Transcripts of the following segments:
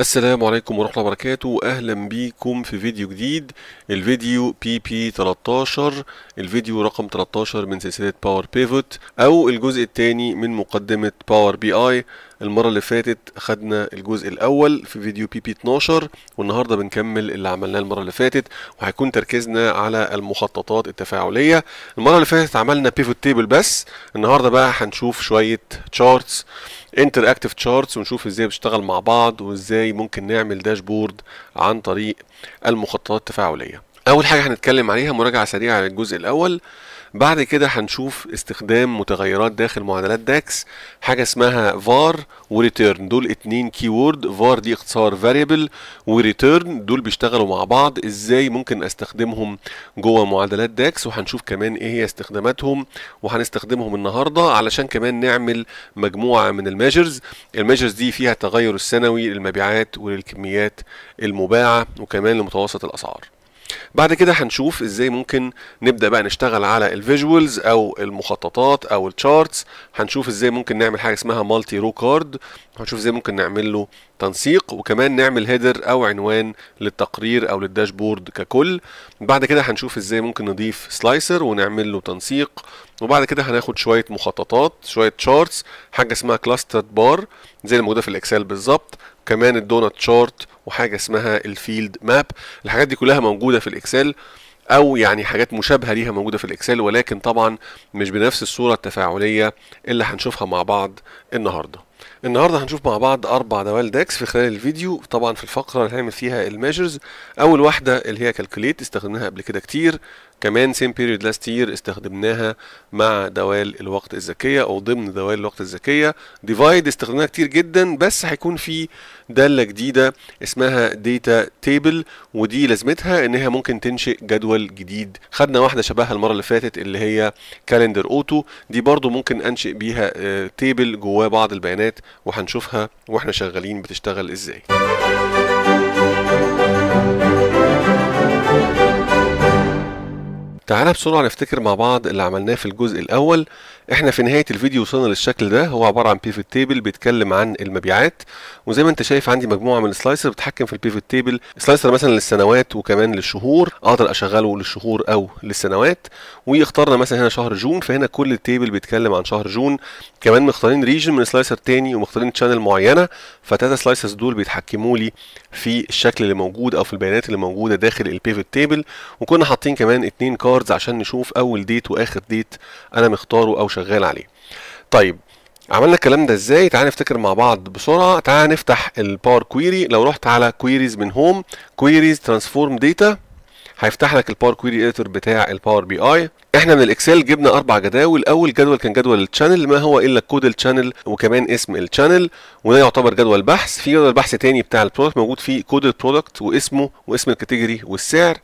السلام عليكم ورحمة الله وبركاته أهلا بيكم في فيديو جديد الفيديو بي بي 13 الفيديو رقم 13 من سلسلة باور بيفوت أو الجزء الثاني من مقدمة باور بي آي المرة اللي فاتت خدنا الجزء الأول في فيديو بي بي 12 والنهاردة بنكمل اللي عملناه المرة اللي فاتت وهيكون تركيزنا على المخططات التفاعلية المرة اللي فاتت عملنا بيفوت تيبل بس النهاردة بقى هنشوف شوية تشارتس انتر اكتف تشارتس ونشوف ازاي بتشتغل مع بعض وازاي ممكن نعمل داشبورد عن طريق المخططات التفاعليه اول حاجه هنتكلم عليها مراجعه سريعه للجزء الاول بعد كده هنشوف استخدام متغيرات داخل معادلات داكس حاجه اسمها var وريتيرن دول اتنين keyword var دي اختصار variable وريتيرن دول بيشتغلوا مع بعض ازاي ممكن استخدمهم جوه معادلات داكس وهنشوف كمان ايه هي استخداماتهم وهنستخدمهم النهارده علشان كمان نعمل مجموعه من الميجرز الميجرز دي فيها التغير السنوي للمبيعات وللكميات المباعه وكمان لمتوسط الاسعار بعد كده هنشوف ازاي ممكن نبدا بقى نشتغل على الفيجوالز او المخططات او التشارتس هنشوف ازاي ممكن نعمل حاجه اسمها مالتي رو كارد هنشوف ازاي ممكن نعمل له تنسيق وكمان نعمل هيدر او عنوان للتقرير او للداشبورد ككل بعد كده هنشوف ازاي ممكن نضيف سلايسر ونعمل له تنسيق وبعد كده هناخد شويه مخططات شويه تشارتس حاجه اسمها كلاستر بار زي الموجوده في الاكسل بالظبط كمان الدونت شارت وحاجه اسمها الفيلد ماب الحاجات دي كلها موجوده في الاكسل او يعني حاجات مشابهه ليها موجوده في الاكسل ولكن طبعا مش بنفس الصوره التفاعليه اللي هنشوفها مع بعض النهارده النهارده هنشوف مع بعض اربع دوال داكس في خلال الفيديو طبعا في الفقره اللي هنعمل فيها الميجرز اول واحده اللي هي كالكوليت استخدمناها قبل كده كتير كمان سيم بيريود لاست يير استخدمناها مع دوال الوقت الذكيه او ضمن دوال الوقت الذكيه ديفايد استخدمناها كتير جدا بس هيكون في داله جديده اسمها داتا تيبل ودي لازمتها انها ممكن تنشئ جدول جديد خدنا واحده شبهها المره اللي فاتت اللي هي كالندر اوتو دي برضو ممكن انشئ بيها تيبل آه، جواه بعض البيانات وهنشوفها واحنا شغالين بتشتغل ازاي تعالى بسرعة نفتكر مع بعض اللي عملناه في الجزء الأول احنا في نهاية الفيديو وصلنا للشكل ده هو عبارة عن بيفت تيبل بيتكلم عن المبيعات وزي ما انت شايف عندي مجموعة من السلايسر بتحكم في البيفت تيبل سلايسر مثلا للسنوات وكمان للشهور اقدر اشغله للشهور او للسنوات واخترنا مثلا هنا شهر جون فهنا كل التيبل بيتكلم عن شهر جون كمان مختارين ريجن من سلايسر تاني ومختارين تشانل معينة فالتلاتة سلايسرز دول بيتحكموا لي في الشكل اللي موجود او في البيانات اللي موجودة داخل البيفت تيبل وكنا حاطين كمان اتنين كار كاردز عشان نشوف اول ديت واخر ديت انا مختاره او شغال عليه طيب عملنا الكلام ده ازاي تعال نفتكر مع بعض بسرعه تعال نفتح الباور كويري لو رحت على كويريز من هوم كويريز ترانسفورم داتا هيفتح لك الباور كويري اديتور بتاع الباور بي اي احنا من الاكسل جبنا اربع جداول اول جدول كان جدول التشانل ما هو الا كود التشانل وكمان اسم التشانل وده يعتبر جدول بحث في جدول بحث تاني بتاع البرودكت موجود فيه كود البرودكت واسمه واسم الكاتيجوري والسعر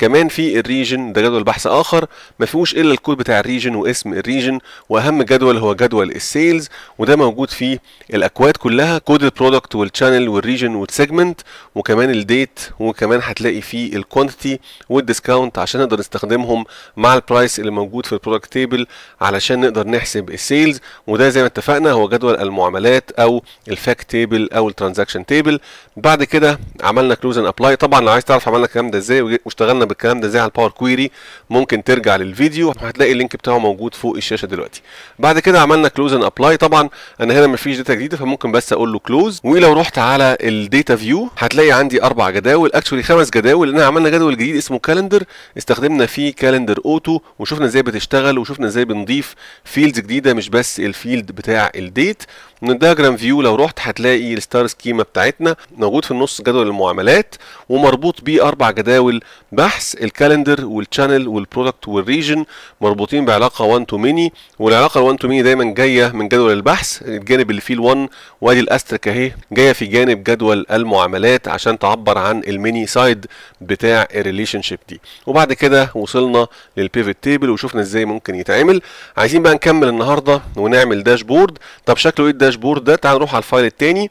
كمان في الريجن ده جدول بحث اخر ما فيهوش الا الكود بتاع الريجن واسم الريجن واهم جدول هو جدول السيلز وده موجود فيه الاكواد كلها كود البرودكت والشانل والريجن والسيجمنت وكمان الديت وكمان هتلاقي فيه الكوانتيتي والديسكاونت عشان نقدر نستخدمهم مع البرايس اللي موجود في البرودكت تيبل علشان نقدر نحسب السيلز وده زي ما اتفقنا هو جدول المعاملات او الفاكت تيبل او الترانزاكشن تيبل بعد كده عملنا كلوز ان ابلاي طبعا لو عايز تعرف عملنا الكلام ده ازاي واشتغلنا بالكلام ده زي على الباور كويري ممكن ترجع للفيديو وهتلاقي اللينك بتاعه موجود فوق الشاشه دلوقتي بعد كده عملنا كلوز ان ابلاي طبعا انا هنا مفيش داتا جديده فممكن بس اقول له كلوز ولو رحت على الداتا فيو هتلاقي عندي اربع جداول اكشولي خمس جداول لان عملنا جدول جديد اسمه كالندر استخدمنا فيه كالندر اوتو وشفنا ازاي بتشتغل وشفنا ازاي بنضيف فيلدز جديده مش بس الفيلد بتاع الديت من الدياجرام فيو لو رحت هتلاقي الستار سكيما بتاعتنا موجود في النص جدول المعاملات ومربوط بيه اربع جداول بحث الكالندر والشانل والبرودكت والريجن مربوطين بعلاقه 1 تو ميني والعلاقه ال 1 تو ميني دايما جايه من جدول البحث الجانب اللي فيه ال 1 وادي الاسترك اهي جايه في جانب جدول المعاملات عشان تعبر عن الميني سايد بتاع الريليشن شيب دي وبعد كده وصلنا للبيفت تيبل وشفنا ازاي ممكن يتعمل عايزين بقى نكمل النهارده ونعمل داشبورد طب شكله ايه الداشبورد ده تعال نروح على الفايل الثاني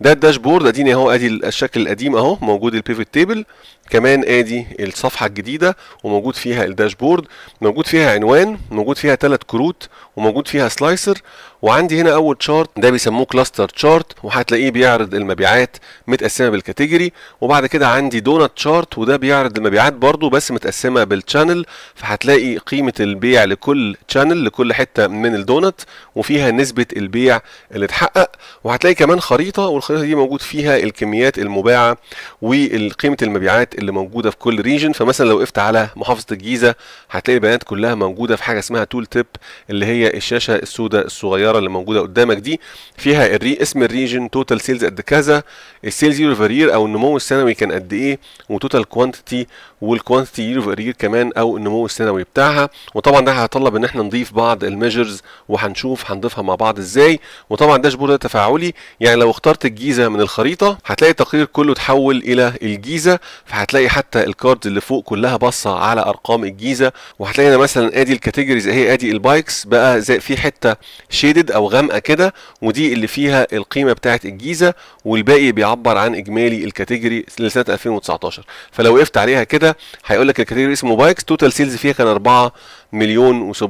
ده الداشبورد اديني اهو ادي الشكل القديم اهو موجود البيفوت تيبل كمان ادي الصفحه الجديده وموجود فيها الداشبورد موجود فيها عنوان موجود فيها ثلاث كروت وموجود فيها سلايسر وعندي هنا اول شارت ده بيسموه كلاستر شارت وهتلاقيه بيعرض المبيعات متقسمه بالكاتيجوري وبعد كده عندي دونت شارت وده بيعرض المبيعات برده بس متقسمه بالشانل فهتلاقي قيمه البيع لكل شانل لكل حته من الدونت وفيها نسبه البيع اللي اتحقق وهتلاقي كمان خريطه والخريطه دي موجود فيها الكميات المباعه وقيمه المبيعات اللي موجوده في كل ريجن فمثلا لو وقفت على محافظه الجيزه هتلاقي البيانات كلها موجوده في حاجه اسمها تول تيب اللي هي الشاشه السوداء الصغيره اللي موجوده قدامك دي فيها الري اسم الريجن توتال سيلز قد كذا السيلز يور فير او النمو السنوي كان قد ايه وتوتال كوانتيتي والكوانتيتي يور فير كمان او النمو السنوي بتاعها وطبعا ده هيتطلب ان احنا نضيف بعض الميجرز وهنشوف هنضيفها مع بعض ازاي وطبعا داشبورد ده تفاعلي يعني لو اخترت الجيزه من الخريطه هتلاقي التقرير كله اتحول الى الجيزه هتلاقي حتى الكارد اللي فوق كلها باصه على ارقام الجيزه وهتلاقي هنا مثلا ادي الكاتيجوريز اهي ادي البايكس بقى زي في حته شيدد او غامقه كده ودي اللي فيها القيمه بتاعه الجيزه والباقي بيعبر عن اجمالي الكاتيجوري لسنه 2019 فلو وقفت عليها كده هيقول لك الكاتيجوري اسمه بايكس توتال سيلز فيها كان 4 مليون و700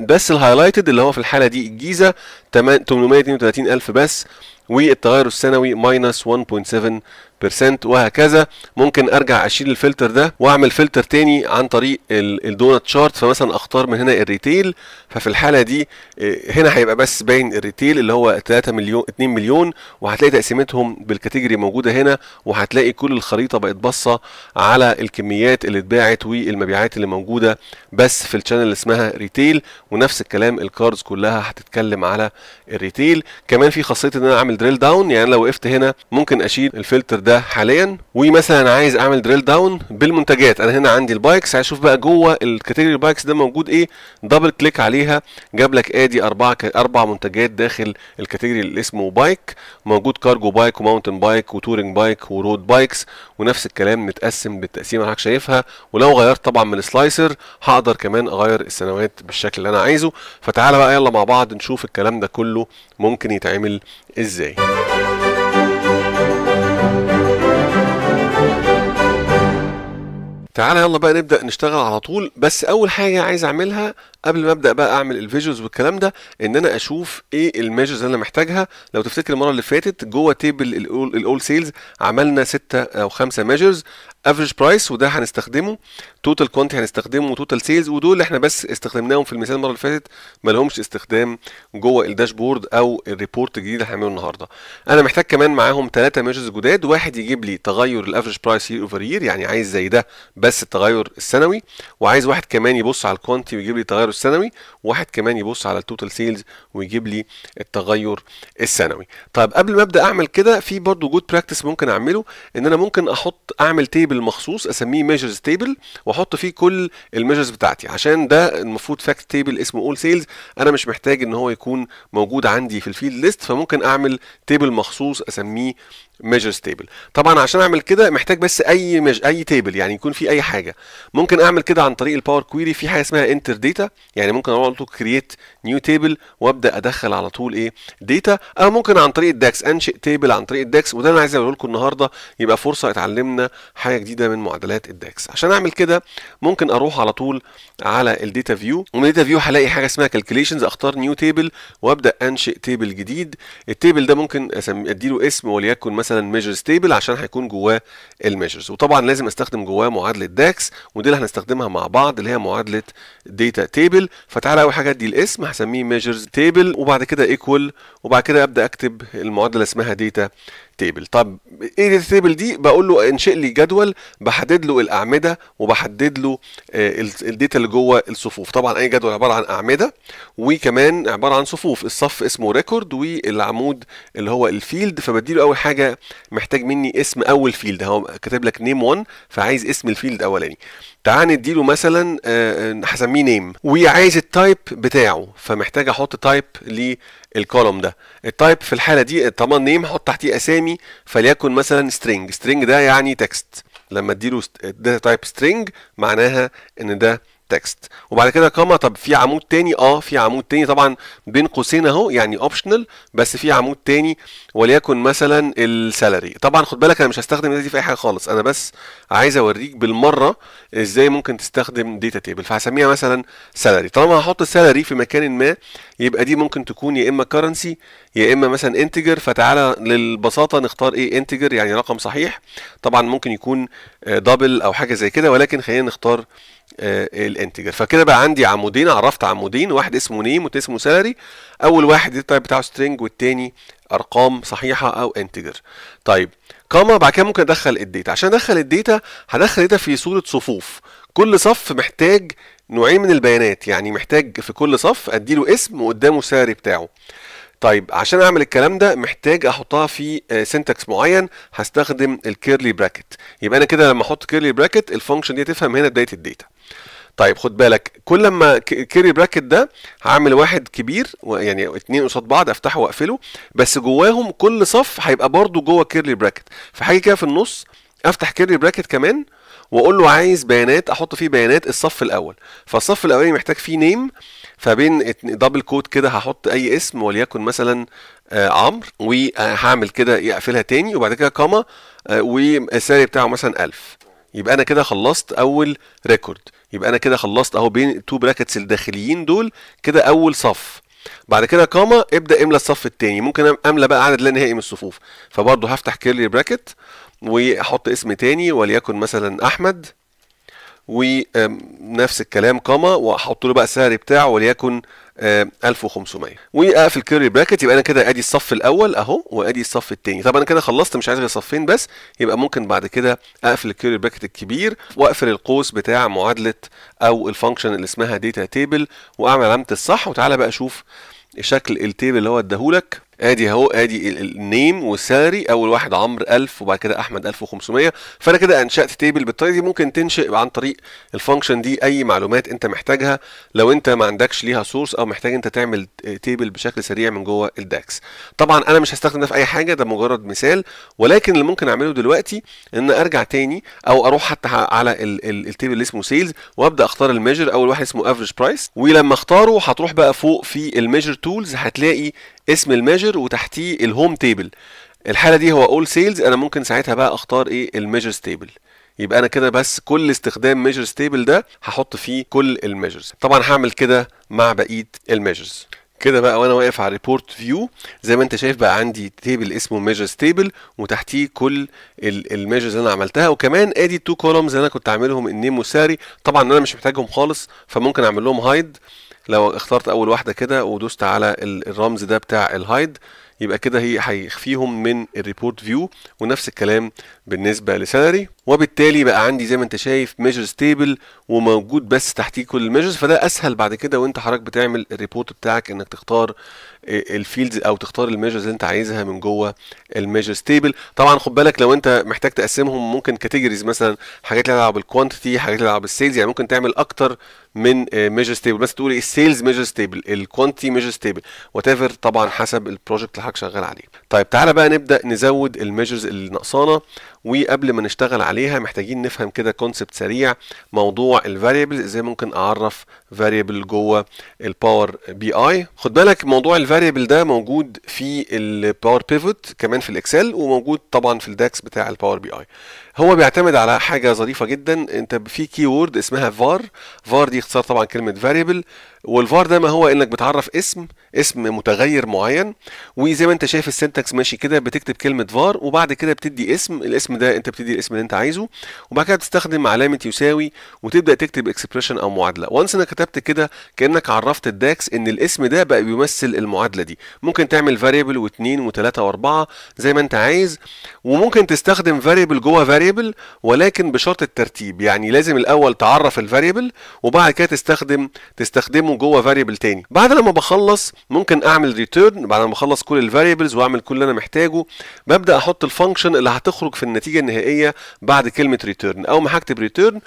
بس الهايلايتد اللي هو في الحاله دي الجيزه 832 الف بس والتغير السنوي ماينس 1.7 وهكذا ممكن ارجع اشيل الفلتر ده واعمل فلتر تاني عن طريق الدونت شارت فمثلا اختار من هنا الريتيل ففي الحاله دي آه، هنا هيبقى بس باين الريتيل اللي هو 3 مليون 2 مليون وهتلاقي تقسيمتهم بالكاتيجوري موجوده هنا وهتلاقي كل الخريطه بقت باصه على الكميات اللي اتباعت والمبيعات اللي موجوده بس في الشانل اللي اسمها ريتيل ونفس الكلام الكاردز كلها هتتكلم على الريتيل كمان في خاصيه ان انا اعمل دريل داون يعني لو وقفت هنا ممكن اشيل الفلتر ده ده حاليا ومثلا عايز اعمل دريل داون بالمنتجات انا هنا عندي البايكس هشوف بقى جوه الكاتيجوري بايكس ده موجود ايه دبل كليك عليها جاب لك ادي اربع ك... اربع منتجات داخل الكاتيجوري اللي اسمه بايك موجود كارجو بايك وماونتن بايك وتورنج بايك ورود بايكس ونفس الكلام متقسم بالتقسيمه اللي حضرتك شايفها ولو غيرت طبعا من السلايسر هقدر كمان اغير السنوات بالشكل اللي انا عايزه فتعالى بقى يلا مع بعض نشوف الكلام ده كله ممكن يتعمل ازاي تعالى يلا بقى نبدأ نشتغل على طول بس أول حاجة عايز أعملها قبل ما ابدا بقى اعمل الفيجوالز والكلام ده ان انا اشوف ايه الميجرز اللي انا محتاجها لو تفتكر المره اللي فاتت جوه تيبل الاول سيلز عملنا ستة او خمسة ميجرز افريج برايس وده هنستخدمه توتال كوانتي هنستخدمه توتال سيلز ودول اللي احنا بس استخدمناهم في المثال المره اللي فاتت ما لهمش استخدام جوه الداشبورد او الريبورت الجديد اللي هنعمله النهارده انا محتاج كمان معاهم ثلاثه ميجرز جداد واحد يجيب لي تغير الافريج برايس يير اوفر يير يعني عايز زي ده بس التغير السنوي وعايز واحد كمان يبص على الكوانتي ويجيب لي تغير الثانوي واحد كمان يبص على التوتال سيلز ويجيب لي التغير السنوي طيب قبل ما ابدا اعمل كده في برضو جود براكتس ممكن اعمله ان انا ممكن احط اعمل تيبل مخصوص اسميه ميجرز تيبل واحط فيه كل الميجرز بتاعتي عشان ده المفروض فاكت تيبل اسمه اول سيلز انا مش محتاج ان هو يكون موجود عندي في الفيلد ليست فممكن اعمل تيبل مخصوص اسميه ميجرز تيبل طبعا عشان اعمل كده محتاج بس اي مج... اي تيبل يعني يكون في اي حاجه ممكن اعمل كده عن طريق الباور كويري في حاجه اسمها انتر داتا يعني ممكن اقول له كرييت نيو تيبل وابدا ابدا ادخل على طول ايه داتا انا ممكن عن طريق الداكس انشئ تيبل عن طريق الداكس وده انا عايز اقوله لكم النهارده يبقى فرصه اتعلمنا حاجه جديده من معادلات الداكس عشان اعمل كده ممكن اروح على طول على الديتا فيو ومن الديتا فيو هلاقي حاجه اسمها كالكليشنز اختار نيو تيبل وابدا انشئ تيبل جديد التيبل ده ممكن اديله اسم وليكن مثلا ميجرز تيبل عشان هيكون جواه الميجرز وطبعا لازم استخدم جواه معادله داكس ودي اللي هنستخدمها مع بعض اللي هي معادله داتا تيبل فتعالى اول حاجه ادي الاسم هسميه ميجرز تيبل ليبل وبعد كده ايكوال وبعد كده ابدا اكتب المعادله اسمها ديتا تيبل طب ايه التيبل دي بقول له انشئ لي جدول بحدد له الاعمده وبحدد له آه، الداتا اللي جوه الصفوف طبعا اي جدول عباره عن اعمده وكمان عباره عن صفوف الصف اسمه ريكورد والعمود اللي هو الفيلد فبدي له اول حاجه محتاج مني اسم اول فيلد هو كاتب لك نيم 1 فعايز اسم الفيلد الاولاني تعال نديله مثلا آه، آه، هسميه نيم وعايز التايب بتاعه فمحتاج احط تايب ليه الكولوم ده التايب في الحاله دي طبعا نيم احط تحتيه اسامي فليكن مثلا سترينج سترينج ده يعني تكست لما اديله داتا تايب سترينج معناها ان ده تكست وبعد كده كما طب في عمود تاني اه في عمود تاني طبعا بين قوسين اهو يعني اوبشنال بس في عمود تاني وليكن مثلا السالري طبعا خد بالك انا مش هستخدم دي في اي حاجه خالص انا بس عايز اوريك بالمره ازاي ممكن تستخدم داتا تيبل فهسميها مثلا سالري طالما هحط السالري في مكان ما يبقى دي ممكن تكون يا اما كرنسي يا اما مثلا انتجر فتعالى للبساطه نختار ايه انتجر يعني رقم صحيح طبعا ممكن يكون دبل آه، او حاجه زي كده ولكن خلينا نختار آه، الانتجر فكده بقى عندي عمودين عرفت عمودين واحد اسمه نيم والتاني اسمه سالري اول واحد التايب بتاعه سترينج والتاني ارقام صحيحه او انتجر طيب كما بعد كده ممكن ادخل الداتا عشان ادخل الداتا هدخل الداتا في صوره صفوف كل صف محتاج نوعين من البيانات يعني محتاج في كل صف اديله اسم وقدامه سالري بتاعه طيب عشان اعمل الكلام ده محتاج احطها في سنتكس آه، معين هستخدم الكيرلي براكت يبقى انا كده لما احط كيرلي براكت الفانكشن دي تفهم هنا بدايه الداتا طيب خد بالك كل ما كيرلي براكت ده هعمل واحد كبير يعني اتنين قصاد بعض افتحه واقفله بس جواهم كل صف هيبقى برضو جوه كيرلي براكت فحاجه كده في النص افتح كيرلي براكت كمان واقول له عايز بيانات احط فيه بيانات الصف الاول فالصف الاولاني محتاج فيه نيم فبين دبل كوت كده هحط اي اسم وليكن مثلا آه، عمرو وهعمل كده اقفلها تاني وبعد كده كاما آه، والسالري بتاعه مثلا 1000 يبقى انا كده خلصت اول ريكورد يبقى انا كده خلصت اهو بين التو براكتس الداخليين دول كده اول صف بعد كده كاما ابدا املى الصف الثاني ممكن املى بقى عدد لا نهائي من الصفوف فبرضه هفتح كيرلي براكت واحط اسم تاني وليكن مثلا احمد ونفس الكلام قامة واحط له بقى السعر بتاعه وليكن 1500 واقفل كيرلي براكت يبقى انا كده ادي الصف الاول اهو وادي الصف الثاني طب انا كده خلصت مش عايز غير صفين بس يبقى ممكن بعد كده اقفل الكيرلي براكت الكبير واقفل القوس بتاع معادله او الفانكشن اللي اسمها داتا تيبل واعمل علامه الصح وتعالى بقى شوف شكل التيبل اللي هو اداهولك ادي اهو ادي النيم وساري اول واحد عمرو 1000 وبعد كده احمد 1500 فانا كده انشات تيبل بالطريقه دي ممكن تنشئ عن طريق الفانكشن دي اي معلومات انت محتاجها لو انت ما عندكش ليها سورس او محتاج انت تعمل تيبل بشكل سريع من جوه الداكس طبعا انا مش هستخدم ده في اي حاجه ده مجرد مثال ولكن اللي ممكن اعمله دلوقتي ان ارجع تاني او اروح حتى على التيبل اللي اسمه سيلز وابدا اختار الميجر اول واحد اسمه افريج برايس ولما اختاره هتروح بقى فوق في الميجر تولز هتلاقي اسم الميجر وتحتيه الهوم تيبل الحاله دي هو اول سيلز انا ممكن ساعتها بقى اختار ايه الميجرز تيبل يبقى انا كده بس كل استخدام ميجرز تيبل ده هحط فيه كل الميجرز طبعا هعمل كده مع بقيه الميجرز كده بقى وانا واقف على ريبورت فيو زي ما انت شايف بقى عندي تيبل اسمه ميجرز تيبل وتحتيه كل الميجرز اللي انا عملتها وكمان ادي التو كولومز اللي انا كنت عاملهم النيم والساري طبعا انا مش محتاجهم خالص فممكن اعمل لهم هايد لو اخترت اول واحده كده ودوست على الرمز ده بتاع الهايد يبقى كده هي هيخفيهم من الريبورت فيو ونفس الكلام بالنسبه لسالري وبالتالي بقى عندي زي ما انت شايف ميجر ستيبل وموجود بس تحتيه كل الميجرز فده اسهل بعد كده وانت حضرتك بتعمل الريبورت بتاعك انك تختار الفيلدز او تختار الميجرز اللي انت عايزها من جوه الميجر ستيبل طبعا خد بالك لو انت محتاج تقسمهم ممكن كاتيجوريز مثلا حاجات اللي دعوه بالكوانتيتي حاجات اللي دعوه بالسيلز يعني ممكن تعمل اكتر من ميجر آه ستيبل بس تقول السيلز ميجر ستيبل الكوانتيتي ميجر ستيبل وات طبعا حسب البروجكت اللي حضرتك شغال عليه طيب تعالى بقى نبدا نزود الميجرز اللي ناقصانا وقبل ما نشتغل عليها محتاجين نفهم كده كونسبت سريع موضوع الفاريبلز ازاي ممكن اعرف فاريبل جوه الباور بي اي خد بالك موضوع الفاريبل ده موجود في الباور بيفوت كمان في الاكسل وموجود طبعا في الداكس بتاع الباور بي اي هو بيعتمد على حاجه ظريفه جدا انت في كي وورد اسمها فار فار دي اختصار طبعا كلمه فاريبل والفار ده ما هو انك بتعرف اسم اسم متغير معين وزي ما انت شايف السنتكس ماشي كده بتكتب كلمه فار وبعد كده بتدي اسم الاسم ده انت بتدي الاسم اللي انت عايزه وبعد كده بتستخدم علامه يساوي وتبدا تكتب اكسبريشن او معادله وانس انك كتبت كده كانك عرفت الداكس ان الاسم ده بقى بيمثل المعادله دي ممكن تعمل فاريبل واثنين وثلاثه واربعه زي ما انت عايز وممكن تستخدم فاريبل جوه فاريبل ولكن بشرط الترتيب يعني لازم الاول تعرف الفاريبل وبعد كده تستخدم تستخدمه جوه فاريبل تاني بعد لما بخلص ممكن اعمل ريتيرن بعد ما اخلص كل الفاريبلز واعمل كل اللي انا محتاجه ببدا احط الفانكشن اللي هتخرج في النتيجه النهائيه بعد كلمه ريتيرن اول ما هكتب ريتيرن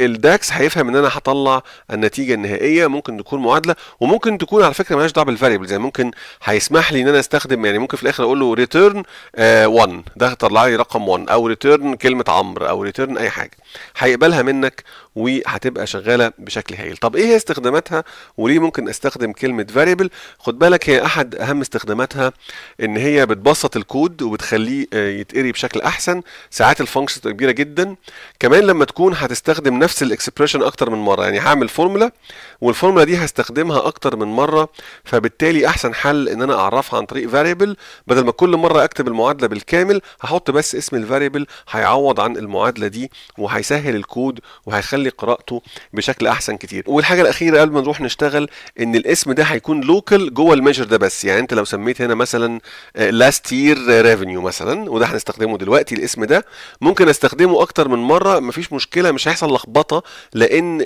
الداكس هيفهم ان انا هطلع النتيجه النتيجه النهائيه ممكن تكون معادله وممكن تكون على فكره مالهاش دعوه بالفاريبلز يعني ممكن هيسمح لي ان انا استخدم يعني ممكن في الاخر اقول له ريتيرن 1 آه، ده هيطلع لي رقم 1 او ريتيرن كلمه عمرو او ريتيرن اي حاجه هيقبلها منك وهتبقى شغاله بشكل هايل طب ايه هي استخداماتها وليه ممكن استخدم كلمه فاريبل خد بالك هي احد اهم استخداماتها ان هي بتبسط الكود وبتخليه آه، يتقري بشكل احسن ساعات الفانكشن كبيره جدا كمان لما تكون هتستخدم نفس الاكسبريشن اكتر من مره يعني هعمل فورمولا والفورمولا دي هستخدمها اكتر من مره فبالتالي احسن حل ان انا اعرفها عن طريق فاريبل بدل ما كل مره اكتب المعادله بالكامل هحط بس اسم الفاريبل هيعوض عن المعادله دي وهيسهل الكود وهيخلي هيخلي قراءته بشكل احسن كتير والحاجه الاخيره قبل ما نروح نشتغل ان الاسم ده هيكون لوكال جوه الميجر ده بس يعني انت لو سميت هنا مثلا لاست يير ريفينيو مثلا وده هنستخدمه دلوقتي الاسم ده ممكن استخدمه اكتر من مره مفيش مشكله مش هيحصل لخبطه لان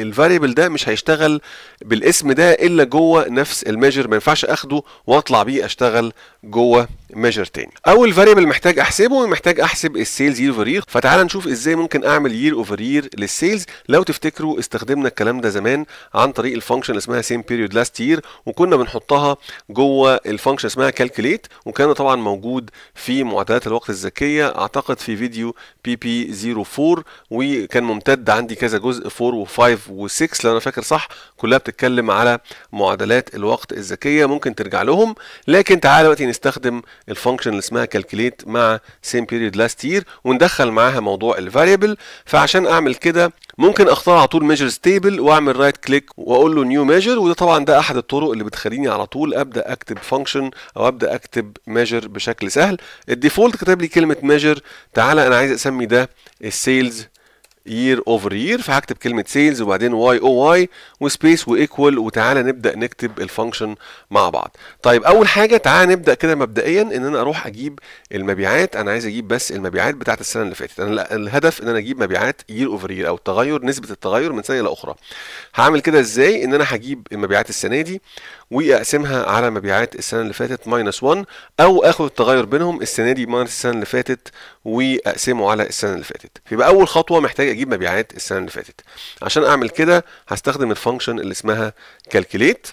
الفاريبل ده مش هيشتغل بالاسم ده الا جوه نفس الميجر ما ينفعش اخده واطلع بيه اشتغل جوه ميجر تاني اول فاريبل محتاج احسبه محتاج احسب السيلز يير اوفر يير فتعال نشوف ازاي ممكن اعمل يير اوفر يير للسيلز لو تفتكروا استخدمنا الكلام ده زمان عن طريق الفانكشن اسمها سيم بيريود لاست يير وكنا بنحطها جوه الفانكشن اسمها كالكوليت وكان طبعا موجود في معادلات الوقت الذكيه اعتقد في فيديو بي بي 04 وكان ممتد عندي كذا جزء 4 و5 و6 لو انا فاكر صح كلها بتتكلم على معادلات الوقت الذكيه ممكن ترجع لهم لكن تعال دلوقتي نستخدم الفانكشن اللي اسمها كالكليت مع سيم بيريد لاست يير وندخل معاها موضوع الفاريبل فعشان اعمل كده ممكن اختار على طول ميجرز تيبل واعمل رايت كليك واقول له نيو ميجر وده طبعا ده احد الطرق اللي بتخليني على طول ابدا اكتب فانكشن او ابدا اكتب ميجر بشكل سهل الديفولت كتب لي كلمه ميجر تعالى انا عايز اسمي ده السيلز يير اوفر يير فهكتب كلمه سيلز وبعدين واي او واي وسبيس وايكوال وتعالى نبدا نكتب الفانكشن مع بعض طيب اول حاجه تعالى نبدا كده مبدئيا ان انا اروح اجيب المبيعات انا عايز اجيب بس المبيعات بتاعه السنه اللي فاتت انا الهدف ان انا اجيب مبيعات يير اوفر يير او التغير نسبه التغير من سنه لاخرى هعمل كده ازاي ان انا هجيب المبيعات السنه دي واقسمها على مبيعات السنه اللي فاتت ماينس 1 او اخد التغير بينهم السنه دي ماينس السنه اللي فاتت واقسمه على السنه اللي فاتت يبقى اول خطوه محتاج اجيب مبيعات السنه اللي فاتت عشان اعمل كده هستخدم الفانكشن اللي اسمها كالكوليت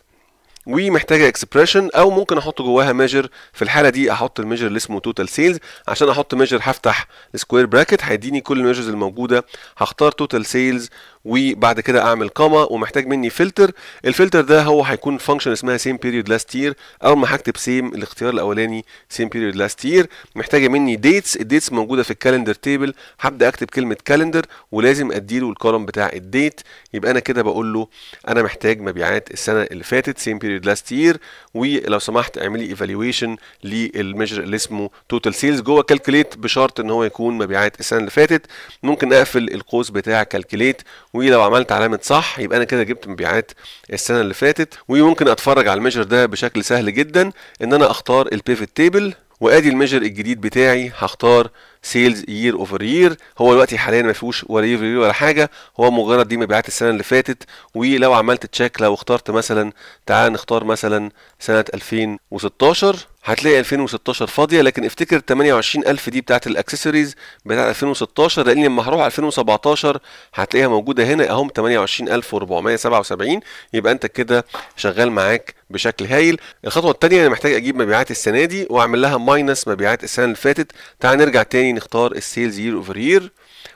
ومحتاجه اكسبريشن او ممكن احط جواها ميجر في الحاله دي احط الميجر اللي اسمه توتال سيلز عشان احط ميجر هفتح السكوير براكت هيديني كل الميجرز الموجوده هختار توتال سيلز وبعد كده اعمل كاما ومحتاج مني فلتر الفلتر ده هو هيكون فانكشن اسمها سيم بيريود لاست يير اول ما هكتب سيم الاختيار الاولاني سيم بيريود لاست يير محتاجه مني ديتس الديتس موجوده في الكالندر تيبل هبدا اكتب كلمه كالندر ولازم اديله الكولوم بتاع الديت يبقى انا كده بقول له انا محتاج مبيعات السنه اللي فاتت سيم بيريود لاست يير ولو سمحت اعملي ايفالويشن للميجر اللي اسمه توتال سيلز جوه كالكوليت بشرط ان هو يكون مبيعات السنه اللي فاتت ممكن اقفل القوس بتاع كالكوليت ولو عملت علامه صح يبقى انا كده جبت مبيعات السنه اللي فاتت وممكن اتفرج على الميجر ده بشكل سهل جدا ان انا اختار البيفت تيبل وادي الميجر الجديد بتاعي هختار سيلز يير اوفر يير هو دلوقتي حاليا ما فيهوش ولا يير ولا حاجه هو مجرد دي مبيعات السنه اللي فاتت ولو عملت تشيك لو اخترت مثلا تعال نختار مثلا سنه 2016 هتلاقي 2016 فاضيه لكن افتكر ال 28000 دي بتاعه الاكسسوارز بتاعه 2016 لان لما هروح 2017 هتلاقيها موجوده هنا اهم 28477 يبقى انت كده شغال معاك بشكل هايل الخطوه الثانيه انا محتاج اجيب مبيعات السنه دي واعمل لها ماينس مبيعات السنه اللي فاتت تعال نرجع تاني ازاي نختار السيلز يير اوفر يير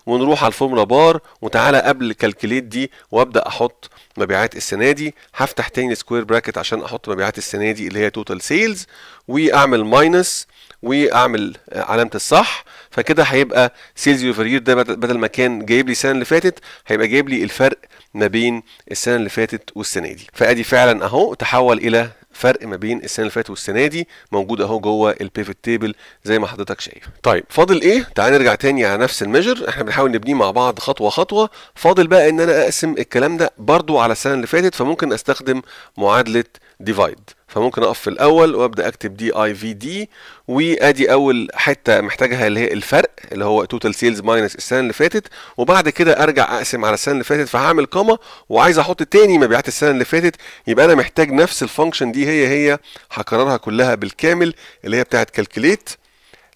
ونروح على الفورمولا بار وتعالى قبل الكالكليت دي وابدا احط مبيعات السنه دي هفتح تاني سكوير براكت عشان احط مبيعات السنه دي اللي هي توتال سيلز واعمل ماينس واعمل علامه الصح فكده هيبقى سيلز اوفر يير ده بدل ما كان جايب لي السنه اللي فاتت هيبقى جايب لي الفرق ما بين السنه اللي فاتت والسنه دي فادي فعلا اهو تحول الى فرق ما بين السنه اللي فاتت والسنه دي موجود اهو جوه البيفت تيبل زي ما حضرتك شايف طيب فاضل ايه تعال نرجع تاني على نفس الميجر احنا بنحاول نبنيه مع بعض خطوه خطوه فاضل بقى ان انا اقسم الكلام ده برضو على السنه اللي فاتت فممكن استخدم معادله ديفايد فممكن اقف في الاول وابدا اكتب دي اي في دي وادي اول حته محتاجها اللي هي الفرق اللي هو توتال سيلز ماينس السنه اللي فاتت وبعد كده ارجع اقسم على السنه اللي فاتت فهعمل كوما وعايز احط تاني مبيعات السنه اللي فاتت يبقى انا محتاج نفس الفانكشن دي هي هي هكررها كلها بالكامل اللي هي بتاعت كالكليت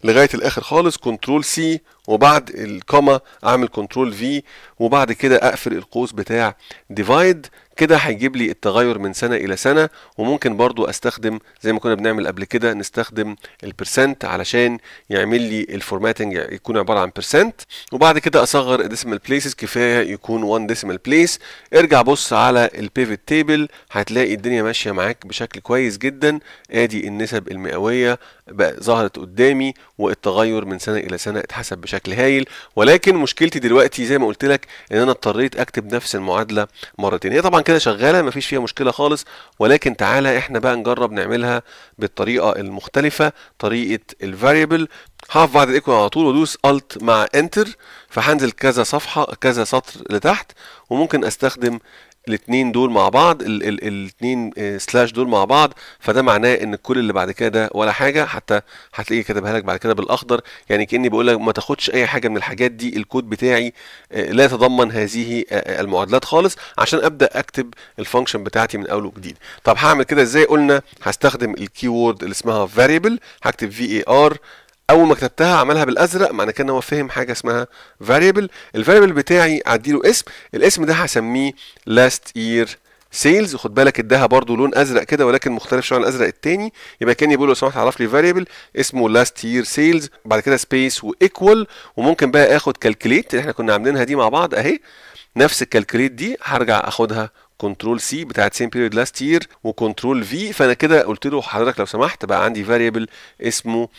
لغايه الاخر خالص كنترول سي وبعد الكوما اعمل كنترول في وبعد كده اقفل القوس بتاع ديفايد كده هيجيب لي التغير من سنه الى سنه وممكن برضو استخدم زي ما كنا بنعمل قبل كده نستخدم البرسنت علشان يعمل لي الفورماتنج يكون عباره عن برسنت وبعد كده اصغر الديسمال بليسز كفايه يكون 1 ديسيمال بليس ارجع بص على البيفت تيبل هتلاقي الدنيا ماشيه معاك بشكل كويس جدا ادي النسب المئويه بقى ظهرت قدامي والتغير من سنه الى سنه اتحسب بشكل هايل ولكن مشكلتي دلوقتي زي ما قلت لك ان انا اضطريت اكتب نفس المعادله مرتين هي طبعا كده شغاله ما فيش فيها مشكله خالص ولكن تعالى احنا بقى نجرب نعملها بالطريقه المختلفه طريقه الفاريبل هقف بعد الايكو على طول وادوس الت مع انتر فهنزل كذا صفحه كذا سطر لتحت وممكن استخدم الاثنين دول مع بعض الاثنين سلاش آه، دول مع بعض فده معناه ان كل اللي بعد كده ده ولا حاجه حتى هتلاقيه كاتبها لك بعد كده بالاخضر يعني كاني بقول لك ما تاخدش اي حاجه من الحاجات دي الكود بتاعي آه، لا يتضمن هذه آه، المعادلات خالص عشان ابدا اكتب الفانكشن بتاعتي من اول وجديد طب هعمل كده ازاي قلنا هستخدم الكيورد اللي اسمها variable هكتب في اي ار اول ما كتبتها عملها بالازرق معنى كده ان هو فهم حاجه اسمها فاريبل الفاريبل بتاعي اديله اسم الاسم ده هسميه لاست يير سيلز وخد بالك اداها برضو لون ازرق كده ولكن مختلف شويه عن الازرق التاني يبقى كان يقول لو سمحت عرف لي فاريبل اسمه لاست يير سيلز بعد كده سبيس وايكوال وممكن بقى اخد كالكليت اللي احنا كنا عاملينها دي مع بعض اهي نفس الكالكليت دي هرجع اخدها كنترول سي بتاعت سيم بيريود لاست يير وكنترول في فانا كده قلت له حضرتك لو سمحت بقى عندي فاريبل اسمه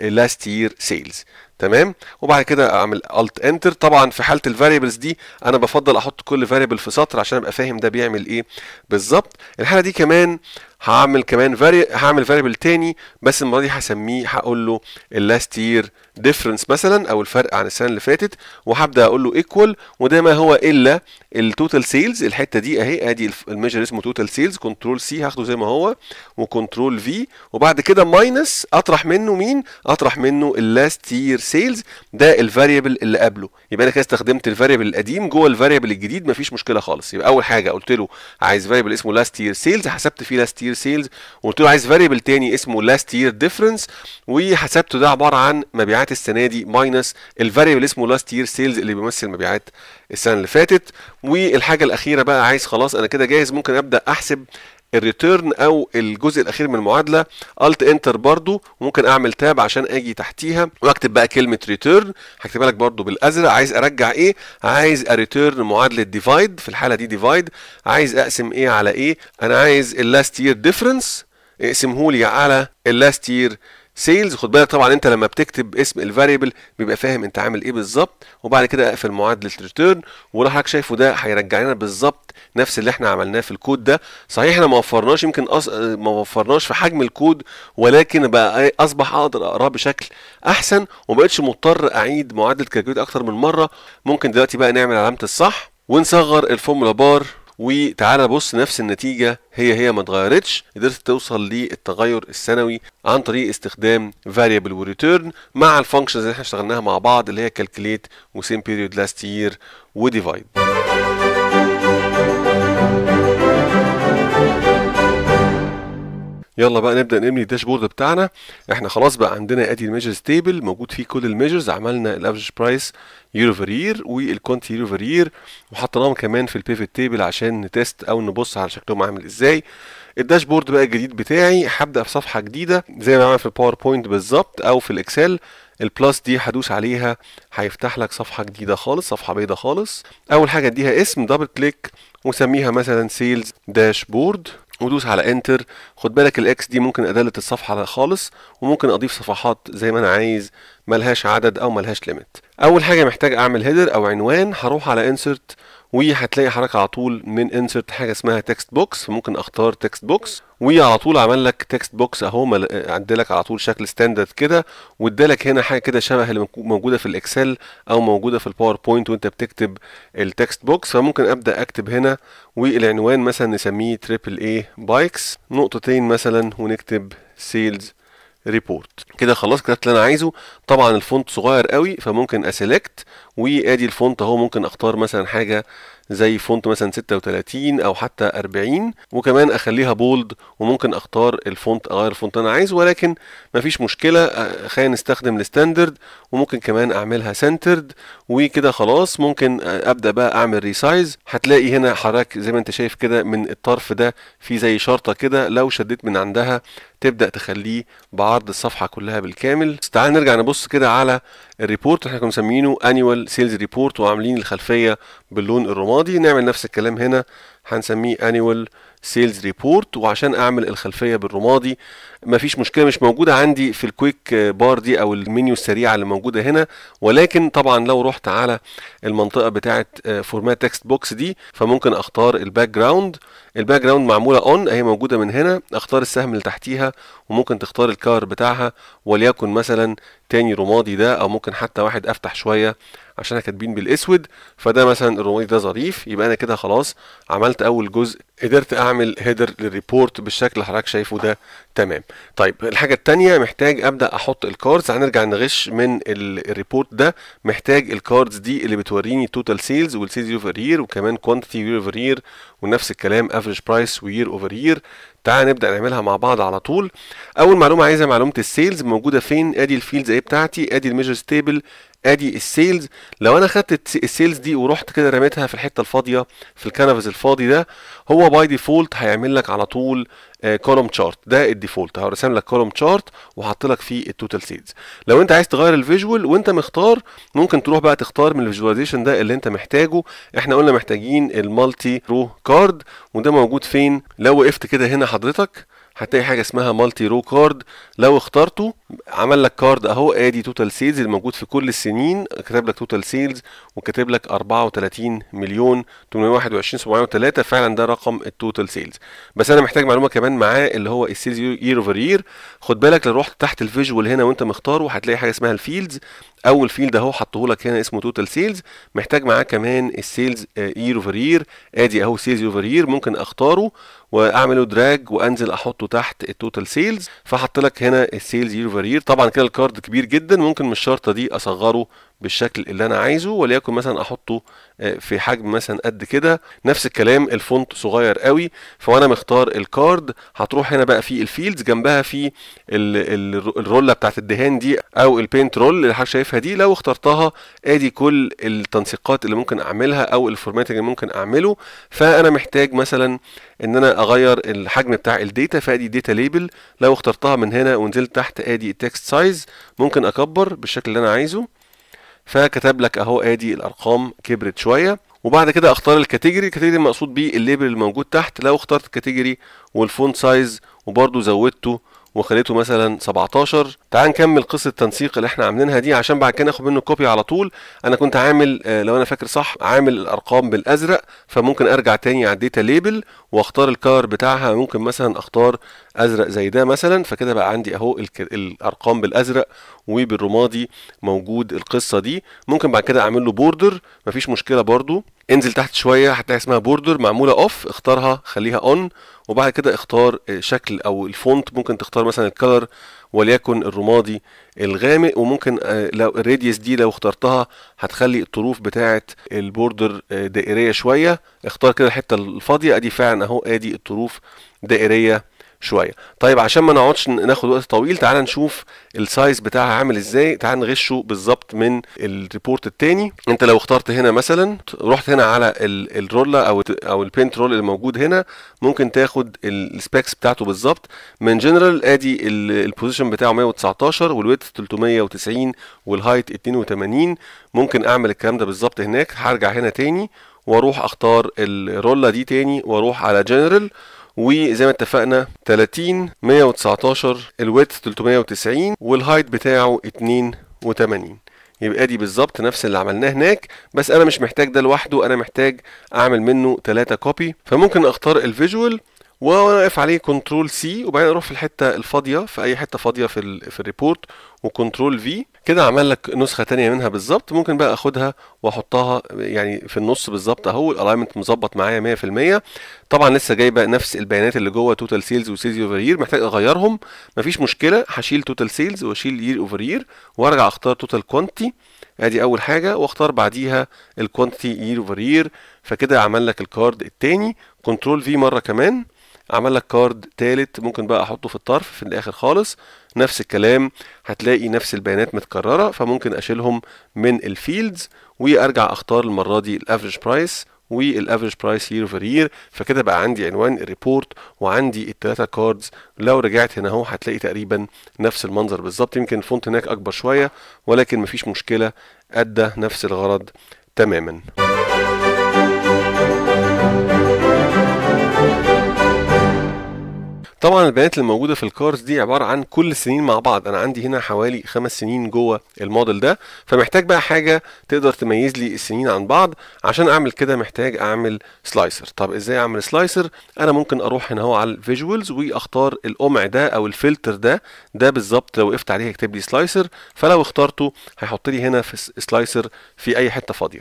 لاست يير سيلز تمام وبعد كده اعمل الت انتر طبعا في حاله الفاريبلز دي انا بفضل احط كل فاريبل في سطر عشان ابقى فاهم ده بيعمل ايه بالظبط الحاله دي كمان هعمل كمان فاري هعمل فاريبل تاني بس المره دي هسميه هقول له اللاست يير ديفرنس مثلا او الفرق عن السنه اللي فاتت وهبدا اقول له ايكوال وده ما هو الا التوتال سيلز الحته دي اهي ادي الميجر اسمه توتال سيلز كنترول سي هاخده زي ما هو وكنترول في وبعد كده ماينس اطرح منه مين اطرح منه اللاست يير سيلز ده الفاريبل اللي قبله يبقى انا كده استخدمت الفاريبل القديم جوه الفاريبل الجديد مفيش مشكله خالص يبقى اول حاجه قلت له عايز فاريبل اسمه لاست يير سيلز حسبت فيه لاست يير سيلز وقلت له عايز فاريبل تاني اسمه لاست يير ديفرنس وحسبته ده عباره عن مبيعات مبيعات السنه دي ماينس الفاريبل اسمه لاست يير سيلز اللي بيمثل مبيعات السنه اللي فاتت والحاجه الاخيره بقى عايز خلاص انا كده جاهز ممكن ابدا احسب الريتيرن او الجزء الاخير من المعادله الت انتر برضو ممكن اعمل تاب عشان اجي تحتيها واكتب بقى كلمه ريتيرن هكتبها لك برضو بالازرق عايز ارجع ايه عايز اريتيرن معادله ديفايد في الحاله دي ديفايد عايز اقسم ايه على ايه انا عايز اللاست يير ديفرنس اقسمه لي على اللاست يير سيلز خد بالك طبعا انت لما بتكتب اسم الفاريبل بيبقى فاهم انت عامل ايه بالظبط وبعد كده اقفل معادله ريتيرن ولو حضرتك شايفه ده هيرجع لنا بالظبط نفس اللي احنا عملناه في الكود ده صحيح احنا ما وفرناش يمكن أص... ما وفرناش في حجم الكود ولكن بقى إيه، اصبح اقدر اقراه بشكل احسن وما بقتش مضطر اعيد معادله كالكوليت اكتر من مره ممكن دلوقتي بقى نعمل علامه الصح ونصغر الفورمولا بار وتعالى بص نفس النتيجة هي هي ما اتغيرتش قدرت توصل للتغير السنوي عن طريق استخدام variable وريتيرن مع الفانكشنز اللي احنا اشتغلناها مع بعض اللي هي calculate و same period last year و divide يلا بقى نبدا نبني الداشبورد بتاعنا احنا خلاص بقى عندنا ادي الميجرز تيبل موجود فيه كل الميجرز عملنا الافريج برايس يير اوفر يير والكونت يير اوفر يير وحطيناهم كمان في البيفت تيبل عشان نتست او نبص على شكلهم عامل ازاي الداشبورد بقى الجديد بتاعي هبدا في صفحه جديده زي ما عمل في الباوربوينت بالظبط او في الاكسل البلس دي هدوس عليها هيفتح لك صفحه جديده خالص صفحه بيضه خالص اول حاجه اديها اسم دبل كليك وسميها مثلا سيلز داشبورد ودوس على انتر خد بالك الاكس دي ممكن ادلت الصفحه خالص وممكن اضيف صفحات زي ما انا عايز ملهاش عدد او ملهاش ليميت اول حاجه محتاج اعمل هيدر او عنوان هروح على انسرت وهتلاقي حركه على طول من انسرت حاجه اسمها تكست بوكس ممكن اختار تكست بوكس وعلى طول عمل لك تكست بوكس اهو عدلك على طول شكل ستاندرد كده وادالك هنا حاجه كده شبه اللي موجوده في الاكسل او موجوده في الباوربوينت وانت بتكتب التكست بوكس فممكن ابدا اكتب هنا والعنوان مثلا نسميه تريبل اي بايكس نقطتين مثلا ونكتب سيلز ريبورت كده خلاص كتبت اللي انا عايزه طبعا الفونت صغير قوي فممكن اسلكت وادي الفونت اهو ممكن اختار مثلا حاجه زي فونت مثلا 36 او حتى 40 وكمان اخليها بولد وممكن اختار الفونت اغير الفونت انا عايزه ولكن مفيش مشكله خلينا نستخدم الستاندرد وممكن كمان اعملها سنترد وكده خلاص ممكن ابدا بقى اعمل ريسايز هتلاقي هنا حضرتك زي ما انت شايف كده من الطرف ده في زي شرطه كده لو شديت من عندها تبدا تخليه بعرض الصفحه كلها بالكامل تعال نرجع نبص كده على الريبورت احنا كنا مسمينه انيوال سيلز ريبورت وعاملين الخلفيه باللون الرمادي نعمل نفس الكلام هنا هنسميه انيوال سيلز ريبورت وعشان اعمل الخلفيه بالرمادي مفيش مشكله مش موجوده عندي في الكويك بار دي او المنيو السريعه اللي موجوده هنا ولكن طبعا لو رحت على المنطقه بتاعه فورمات تكست بوكس دي فممكن اختار الباك جراوند الباك جراوند معموله اون اهي موجوده من هنا اختار السهم اللي تحتيها وممكن تختار الكار بتاعها وليكن مثلا تاني رمادي ده او ممكن حتى واحد افتح شويه عشان كاتبين بالاسود فده مثلا الرمادي ده ظريف يبقى انا كده خلاص عملت اول جزء قدرت اعمل هيدر للريبورت بالشكل اللي حضرتك شايفه ده تمام طيب الحاجه الثانيه محتاج ابدا احط الكاردز هنرجع نغش من الريبورت ده محتاج الكاردز دي اللي بتوريني توتال سيلز والسيلز اوفر يير وكمان كوانتيتي يير اوفر يير ونفس الكلام افريج برايس وير اوفر يير تعال نبدا نعملها مع بعض على طول اول معلومه عايزها معلومه السيلز موجوده فين ادي الفيلدز ايه بتاعتي ادي الميجر تيبل ادي السيلز لو انا خدت السيلز دي ورحت كده رميتها في الحته الفاضيه في الكنفس الفاضي ده هو باي ديفولت هيعمل لك على طول كولوم آه، تشارت ده الديفولت هو رسم لك كولوم تشارت وحاطط لك فيه التوتال سيلز لو انت عايز تغير الفيجوال وانت مختار ممكن تروح بقى تختار من الفيجواليزيشن ده اللي انت محتاجه احنا قلنا محتاجين المالتي رو كارد وده موجود فين لو وقفت كده هنا حضرتك هتلاقي حاجه اسمها مالتي رو كارد لو اخترته عمل لك كارد اهو ادي توتال سيلز الموجود في كل السنين كاتب لك توتال سيلز وكاتب لك 34 مليون 821 703 فعلا ده رقم التوتال سيلز بس انا محتاج معلومه كمان معاه اللي هو السيلز يير اوفر يير خد بالك لو رحت تحت الفيجوال هنا وانت مختاره هتلاقي حاجه اسمها الفيلدز اول فيلد اهو حطه لك هنا اسمه توتال سيلز محتاج معاه كمان السيلز اير اوفر اير ادي اهو سيلز اوفر اير ممكن اختاره واعمله دراج وانزل احطه تحت التوتال سيلز فحط لك هنا السيلز اير اوفر اير طبعا كده الكارد كبير جدا ممكن من الشرطه دي اصغره بالشكل اللي انا عايزه وليكن مثلا احطه آه، في حجم مثلا قد كده نفس الكلام الفونت صغير قوي فوانا مختار الكارد هتروح هنا بقى في الفيلدز جنبها في الروله بتاعت الدهان دي او البينت رول اللي حضرتك شايفها دي لو اخترتها ادي كل التنسيقات اللي ممكن اعملها او الفورماتنج اللي ممكن اعمله فانا محتاج مثلا ان انا اغير الحجم بتاع الداتا فادي داتا ليبل لو اخترتها من هنا ونزلت تحت ادي التكست سايز ممكن اكبر بالشكل اللي انا عايزه فكتب لك اهو ادي الارقام كبرت شويه وبعد كده اختار الكاتيجوري الكاتيجوري المقصود بيه الليبل الموجود تحت لو اخترت الكاتيجوري والفونت سايز وبرده زودته وخليته مثلا 17 تعال نكمل قصه التنسيق اللي احنا عاملينها دي عشان بعد كده ناخد منه كوبي على طول انا كنت عامل آه، لو انا فاكر صح عامل الارقام بالازرق فممكن ارجع تاني على الداتا ليبل واختار الكار بتاعها ممكن مثلا اختار ازرق زي ده مثلا فكده بقى عندي اهو الارقام بالازرق وبالرمادي موجود القصه دي ممكن بعد كده اعمل له بوردر مفيش مشكله برده انزل تحت شويه هتلاقي اسمها بوردر معموله اوف اختارها خليها اون وبعد كده اختار آه، شكل او الفونت ممكن تختار مثلا الكلر وليكن الرمادي الغامق وممكن آه، لو الراديوس دي لو اخترتها هتخلي الطروف بتاعه البوردر آه، دائريه شويه اختار كده الحته الفاضيه ادي فعلا اهو ادي الطروف دائريه شويه طيب عشان ما نقعدش ناخد وقت طويل تعال نشوف السايز بتاعها عامل ازاي تعال نغشه بالظبط من الريبورت التاني انت لو اخترت هنا مثلا رحت هنا على الرولا او او البينت رول اللي موجود هنا ممكن تاخد السبيكس بتاعته بالظبط من جنرال ادي البوزيشن بتاعه 119 والويت 390 والهايت 82 ممكن اعمل الكلام ده بالظبط هناك هرجع هنا تاني واروح اختار الرولا دي تاني واروح على جنرال وزي ما اتفقنا 30 119 الويت 390 والهايت بتاعه 82 يبقى دي بالظبط نفس اللي عملناه هناك بس انا مش محتاج ده لوحده انا محتاج اعمل منه 3 كوبي فممكن اختار الفيجوال واقف عليه كنترول سي وبعدين اروح في الحته الفاضيه في اي حته فاضيه في في الريبورت وكنترول في كده عمل لك نسخه تانية منها بالظبط ممكن بقى اخدها واحطها يعني في النص بالظبط اهو الالاينمنت مظبط معايا 100% طبعا لسه جايبة نفس البيانات اللي جوه توتال سيلز وسيلز اوفر يير محتاج اغيرهم مفيش مشكله هشيل توتال سيلز واشيل يير اوفر يير وارجع اختار توتال كوانتي ادي اول حاجه واختار بعديها الكوانتي يير اوفر يير فكده عمل لك الكارد التاني كنترول في مره كمان عمل لك كارد تالت ممكن بقى احطه في الطرف في الاخر خالص نفس الكلام هتلاقي نفس البيانات متكرره فممكن اشيلهم من الفيلدز وارجع اختار المره دي الافريج برايس والافريج برايس يير اوفر يير فكده بقى عندي عنوان الريبورت وعندي الثلاثه كاردز لو رجعت هنا اهو هتلاقي تقريبا نفس المنظر بالظبط يمكن الفونت هناك اكبر شويه ولكن مفيش مشكله ادى نفس الغرض تماما طبعا البيانات اللي موجوده في الكارز دي عباره عن كل السنين مع بعض انا عندي هنا حوالي خمس سنين جوه الموديل ده فمحتاج بقى حاجه تقدر تميز لي السنين عن بعض عشان اعمل كده محتاج اعمل سلايسر طب ازاي اعمل سلايسر انا ممكن اروح هنا اهو على الفيجوالز واختار القمع ده او الفلتر ده ده بالظبط لو وقفت عليه هيكتب لي سلايسر فلو اخترته هيحط لي هنا في سلايسر في اي حته فاضيه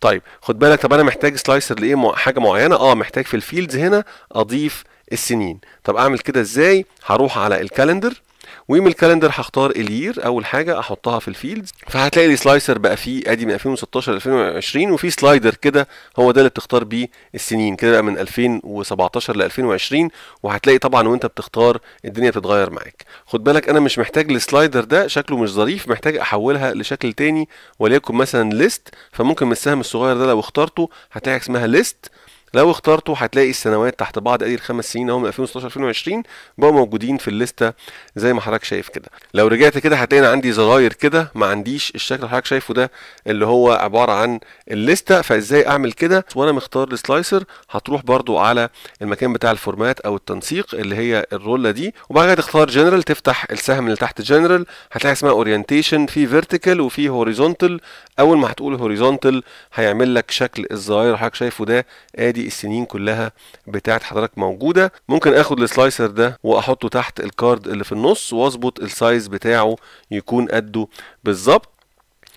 طيب خد بالك طب انا محتاج سلايسر لايه حاجه معينه اه محتاج في الفيلدز هنا اضيف السنين طب اعمل كده ازاي هروح على الكالندر ومن الكالندر هختار الير اول حاجه احطها في الفيلدز فهتلاقي لي سلايسر بقى فيه ادي من 2016 ل 2020 وفي سلايدر كده هو ده اللي بتختار بيه السنين كده بقى من 2017 ل 2020 وهتلاقي طبعا وانت بتختار الدنيا بتتغير معاك خد بالك انا مش محتاج السلايدر ده شكله مش ظريف محتاج احولها لشكل تاني وليكن مثلا ليست فممكن من السهم الصغير ده لو اخترته هتلاقي اسمها ليست لو اخترته هتلاقي السنوات تحت بعض ادي الخمس سنين اهو من 2016 2020 بقوا موجودين في الليسته زي ما حضرتك شايف كده لو رجعت كده هتلاقي انا عندي زراير كده ما عنديش الشكل اللي حضرتك شايفه ده اللي هو عباره عن الليسته فازاي اعمل كده وانا مختار السلايسر هتروح برده على المكان بتاع الفورمات او التنسيق اللي هي الروله دي وبعد كده تختار جنرال تفتح السهم اللي تحت جنرال هتلاقي اسمها اورينتيشن في فيرتيكال وفي هوريزونتال اول ما هتقول هوريزونتال هيعمل لك شكل الظاهر اللي حضرتك شايفه ده ادي السنين كلها بتاعه حضرتك موجوده ممكن اخد السلايسر ده واحطه تحت الكارد اللي في النص واظبط السايز بتاعه يكون قده بالظبط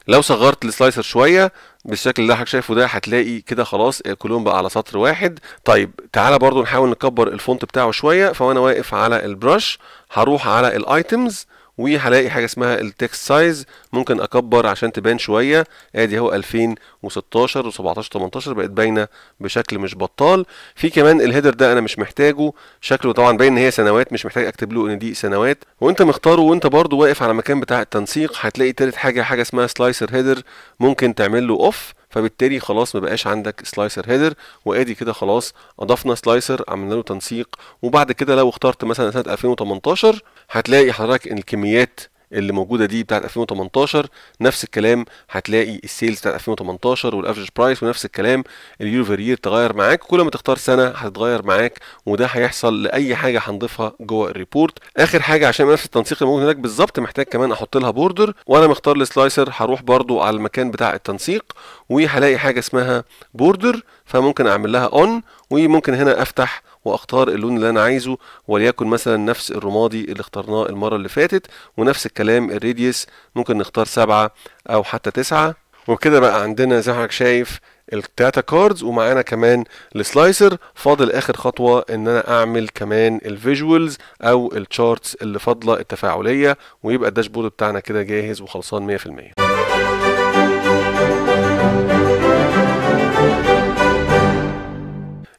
لو صغرت السلايسر شويه بالشكل اللي حضرتك شايفه ده هتلاقي كده خلاص كلهم بقى على سطر واحد طيب تعالى برضو نحاول نكبر الفونت بتاعه شويه فوانا واقف على البرش هروح على الايتمز وهلاقي حاجه اسمها التكست سايز ممكن اكبر عشان تبان شويه ادي اهو 2016 و17 18 بقت باينه بشكل مش بطال في كمان الهيدر ده انا مش محتاجه شكله طبعا باين ان هي سنوات مش محتاج اكتب له ان دي سنوات وانت مختاره وانت برضو واقف على مكان بتاع التنسيق هتلاقي تالت حاجه حاجه اسمها سلايسر هيدر ممكن تعمل له اوف فبالتالي خلاص ما بقاش عندك سلايسر هيدر وادي كده خلاص اضفنا سلايسر عملنا له تنسيق وبعد كده لو اخترت مثلا سنه 2018 هتلاقي حضرتك ان الكميات اللي موجوده دي بتاعت 2018 نفس الكلام هتلاقي السيلز بتاعت 2018 والافرج برايس ونفس الكلام اليور فير يير اتغير معاك كل ما تختار سنه هتتغير معاك وده هيحصل لاي حاجه هنضيفها جوه الريبورت اخر حاجه عشان نفس التنسيق اللي موجود هناك بالظبط محتاج كمان احط لها بوردر وانا مختار السلايسر هروح برده على المكان بتاع التنسيق وهلاقي حاجه اسمها بوردر فممكن اعمل لها اون وممكن هنا افتح واختار اللون اللي انا عايزه وليكن مثلا نفس الرمادي اللي اخترناه المره اللي فاتت ونفس الكلام الراديوس ممكن نختار سبعة او حتى تسعة وبكده بقى عندنا زي ما حضرتك شايف الداتا كاردز ومعانا كمان السلايسر فاضل اخر خطوه ان انا اعمل كمان الفيجوالز او التشارتس اللي فاضله التفاعليه ويبقى الداشبورد بتاعنا كده جاهز وخلصان 100%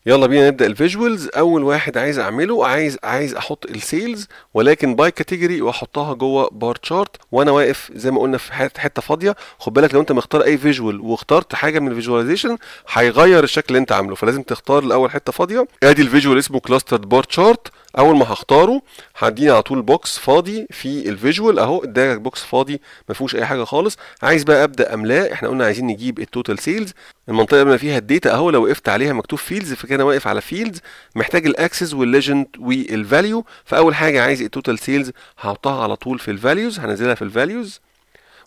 يلا بينا نبدا الفيجوالز اول واحد عايز اعمله عايز عايز احط السيلز ولكن باي كاتيجوري واحطها جوه بار تشارت وانا واقف زي ما قلنا في حته فاضيه خد بالك لو انت مختار اي فيجوال واخترت حاجه من الفيجواليزيشن هيغير الشكل اللي انت عامله فلازم تختار الاول حته فاضيه ادي الفيجوال اسمه كلاسترد بار تشارت اول ما هختاره هديني على طول بوكس فاضي في الفيجوال اهو اداك بوكس فاضي ما فيهوش اي حاجه خالص عايز بقى ابدا املاه احنا قلنا عايزين نجيب التوتال سيلز المنطقه اللي فيها الداتا اهو لو وقفت عليها مكتوب فيلدز فكده واقف على فيلدز محتاج الاكسس والليجند والفاليو فاول حاجه عايز التوتال سيلز هحطها على طول في الفاليوز هنزلها في الفاليوز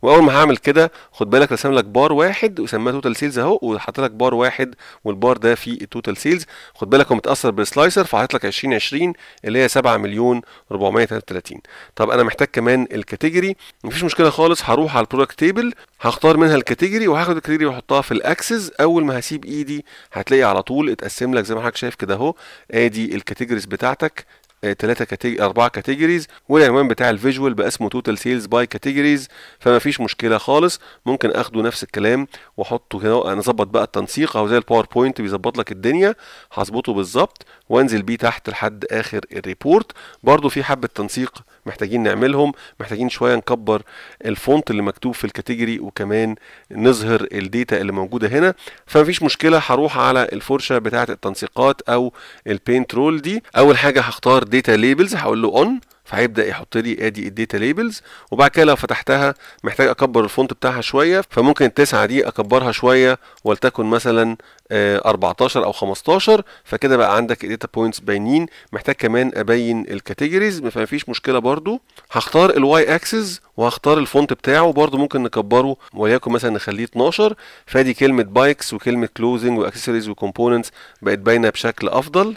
واول ما هعمل كده خد بالك رسم لك بار واحد وسماه توتال سيلز اهو وحاطط لك بار واحد والبار ده فيه التوتال سيلز خد بالك هو متاثر بالسلايسر فحاطط لك 2020 اللي هي 7 مليون 433 طب انا محتاج كمان الكاتيجوري مفيش مشكله خالص هروح على البرودكت تيبل هختار منها الكاتيجوري وهاخد الكاتيجوري واحطها في الاكسس اول ما هسيب ايدي e هتلاقي على طول اتقسم لك زي ما حضرتك شايف كده اهو ادي الكاتيجوريز بتاعتك ثلاثه كاتيج اربعه كاتيجوريز والعنوان بتاع الفيجوال بقى اسمه توتال سيلز باي كاتيجوريز فما فيش مشكله خالص ممكن اخده نفس الكلام واحطه هنا أظبط بقى التنسيق او زي الباوربوينت بيظبط لك الدنيا هظبطه بالظبط وانزل بيه تحت لحد اخر الريبورت برده في حبه تنسيق محتاجين نعملهم محتاجين شويه نكبر الفونت اللي مكتوب في الكاتيجوري وكمان نظهر الديتا اللي موجوده هنا فمفيش مشكله هروح على الفرشه بتاعه التنسيقات او البينت رول دي اول حاجه هختار داتا ليبلز هقول له اون فهيبدا يحط لي ادي الداتا ليبلز وبعد كده لو فتحتها محتاج اكبر الفونت بتاعها شويه فممكن التسعه دي اكبرها شويه ولتكن مثلا 14 آه، او 15 فكده بقى عندك الداتا بوينتس باينين محتاج كمان ابين الكاتيجوريز فمفيش مشكله برضو هختار الواي اكسس وهختار الفونت بتاعه برضو ممكن نكبره وليكن مثلا نخليه 12 فادي كلمه بايكس وكلمه كلوزنج واكسسوارز وكومبوننتس بقت باينه بشكل افضل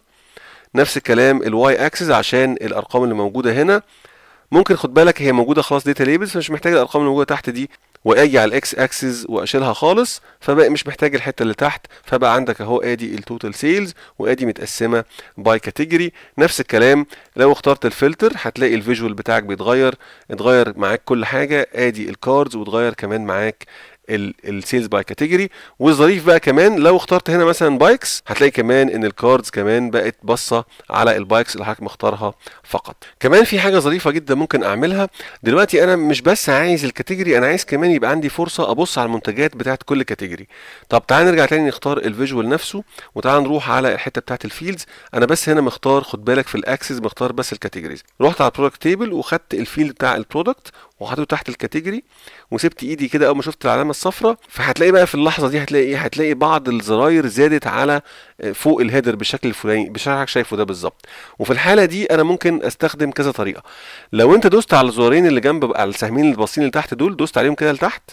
نفس الكلام الواي اكسس عشان الارقام اللي موجوده هنا ممكن خد بالك هي موجوده خلاص داتا ليبلز فمش محتاج الارقام اللي موجوده تحت دي واجي على الاكس اكسس واشيلها خالص فبقى مش محتاج الحته اللي تحت فبقى عندك اهو ادي التوتال سيلز وادي متقسمه باي كاتيجوري نفس الكلام لو اخترت الفلتر هتلاقي الفيجوال بتاعك بيتغير اتغير معاك كل حاجه ادي الكاردز واتغير كمان معاك السيلز باي كاتيجوري والظريف بقى كمان لو اخترت هنا مثلا بايكس هتلاقي كمان ان الكاردز كمان بقت باصه على البايكس اللي حضرتك مختارها فقط كمان في حاجه ظريفه جدا ممكن اعملها دلوقتي انا مش بس عايز الكاتيجوري انا عايز كمان يبقى عندي فرصه ابص على المنتجات بتاعت كل كاتيجوري طب تعال نرجع تاني نختار الفيجوال نفسه وتعال نروح على الحته بتاعت الفيلدز انا بس هنا مختار خد بالك في الاكسس مختار بس الكاتيجوريز رحت على البرودكت تيبل وخدت الفيلد بتاع البرودكت وحطيته تحت الكاتيجوري وسبت ايدي كده اول ما شفت العلامه الصفراء فهتلاقي بقى في اللحظه دي هتلاقي ايه هتلاقي بعض الزراير زادت على آه، فوق الهيدر بالشكل الفلاني بشكل شايفه ده بالظبط وفي الحاله دي انا ممكن استخدم كذا طريقه لو انت دوست على الزرارين اللي جنب على السهمين اللي باصين لتحت دول دوست عليهم كده لتحت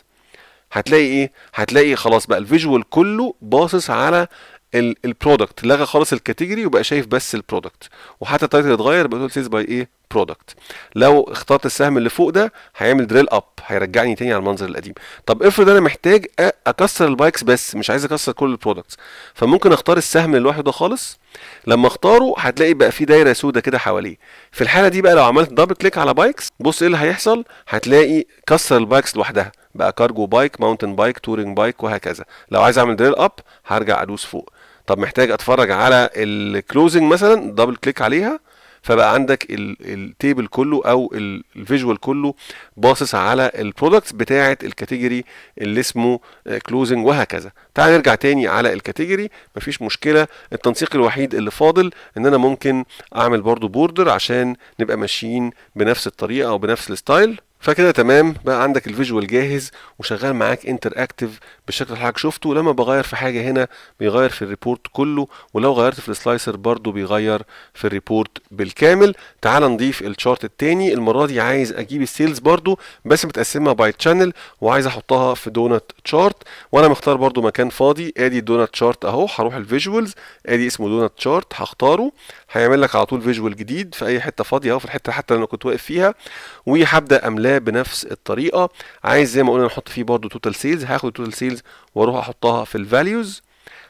هتلاقي ايه هتلاقي خلاص بقى الفيجوال كله باصص على البرودكت لغى خالص الكاتيجوري وبقى شايف بس البرودكت وحتى التايتل اتغير بقى سيلز باي ايه برودكت لو اخترت السهم اللي فوق ده هيعمل دريل اب هيرجعني تاني على المنظر القديم طب افرض انا محتاج اكسر البايكس بس مش عايز اكسر كل البرودكتس فممكن اختار السهم لوحده ده خالص لما اختاره هتلاقي بقى في دايره سودا كده حواليه في الحاله دي بقى لو عملت دبل كليك على بايكس بص ايه اللي هيحصل هتلاقي كسر البايكس لوحدها بقى كارجو بايك ماونتن بايك تورنج بايك وهكذا لو عايز اعمل دريل اب هرجع ادوس فوق طب محتاج اتفرج على الكلوزنج مثلا دبل كليك عليها فبقى عندك التيبل كله او الفيجوال كله باصص على البرودكتس بتاعه الكاتيجوري اللي اسمه كلوزنج وهكذا تعال نرجع تاني على الكاتيجوري مفيش مشكله التنسيق الوحيد اللي فاضل ان انا ممكن اعمل برضو بوردر عشان نبقى ماشيين بنفس الطريقه او بنفس الستايل فكده تمام بقى عندك الفيجوال جاهز وشغال معاك انتر اكتف بالشكل اللي حضرتك شفته لما بغير في حاجه هنا بيغير في الريبورت كله ولو غيرت في السلايسر برده بيغير في الريبورت بالكامل تعال نضيف الشارت الثاني المره دي عايز اجيب السيلز برده بس متقسمها باي تشانل وعايز احطها في دونات شارت وانا مختار برده مكان فاضي ادي دونات شارت اهو هروح الفيجوالز ادي اسمه دونات شارت هختاره هيعمل لك على طول فيجوال جديد في اي حته فاضيه اهو في الحته حتى اللي انا كنت واقف فيها وهبدا املاه بنفس الطريقه عايز زي ما قلنا نحط فيه برده توتال سيلز هاخد توتال سيلز واروح احطها في الفاليوز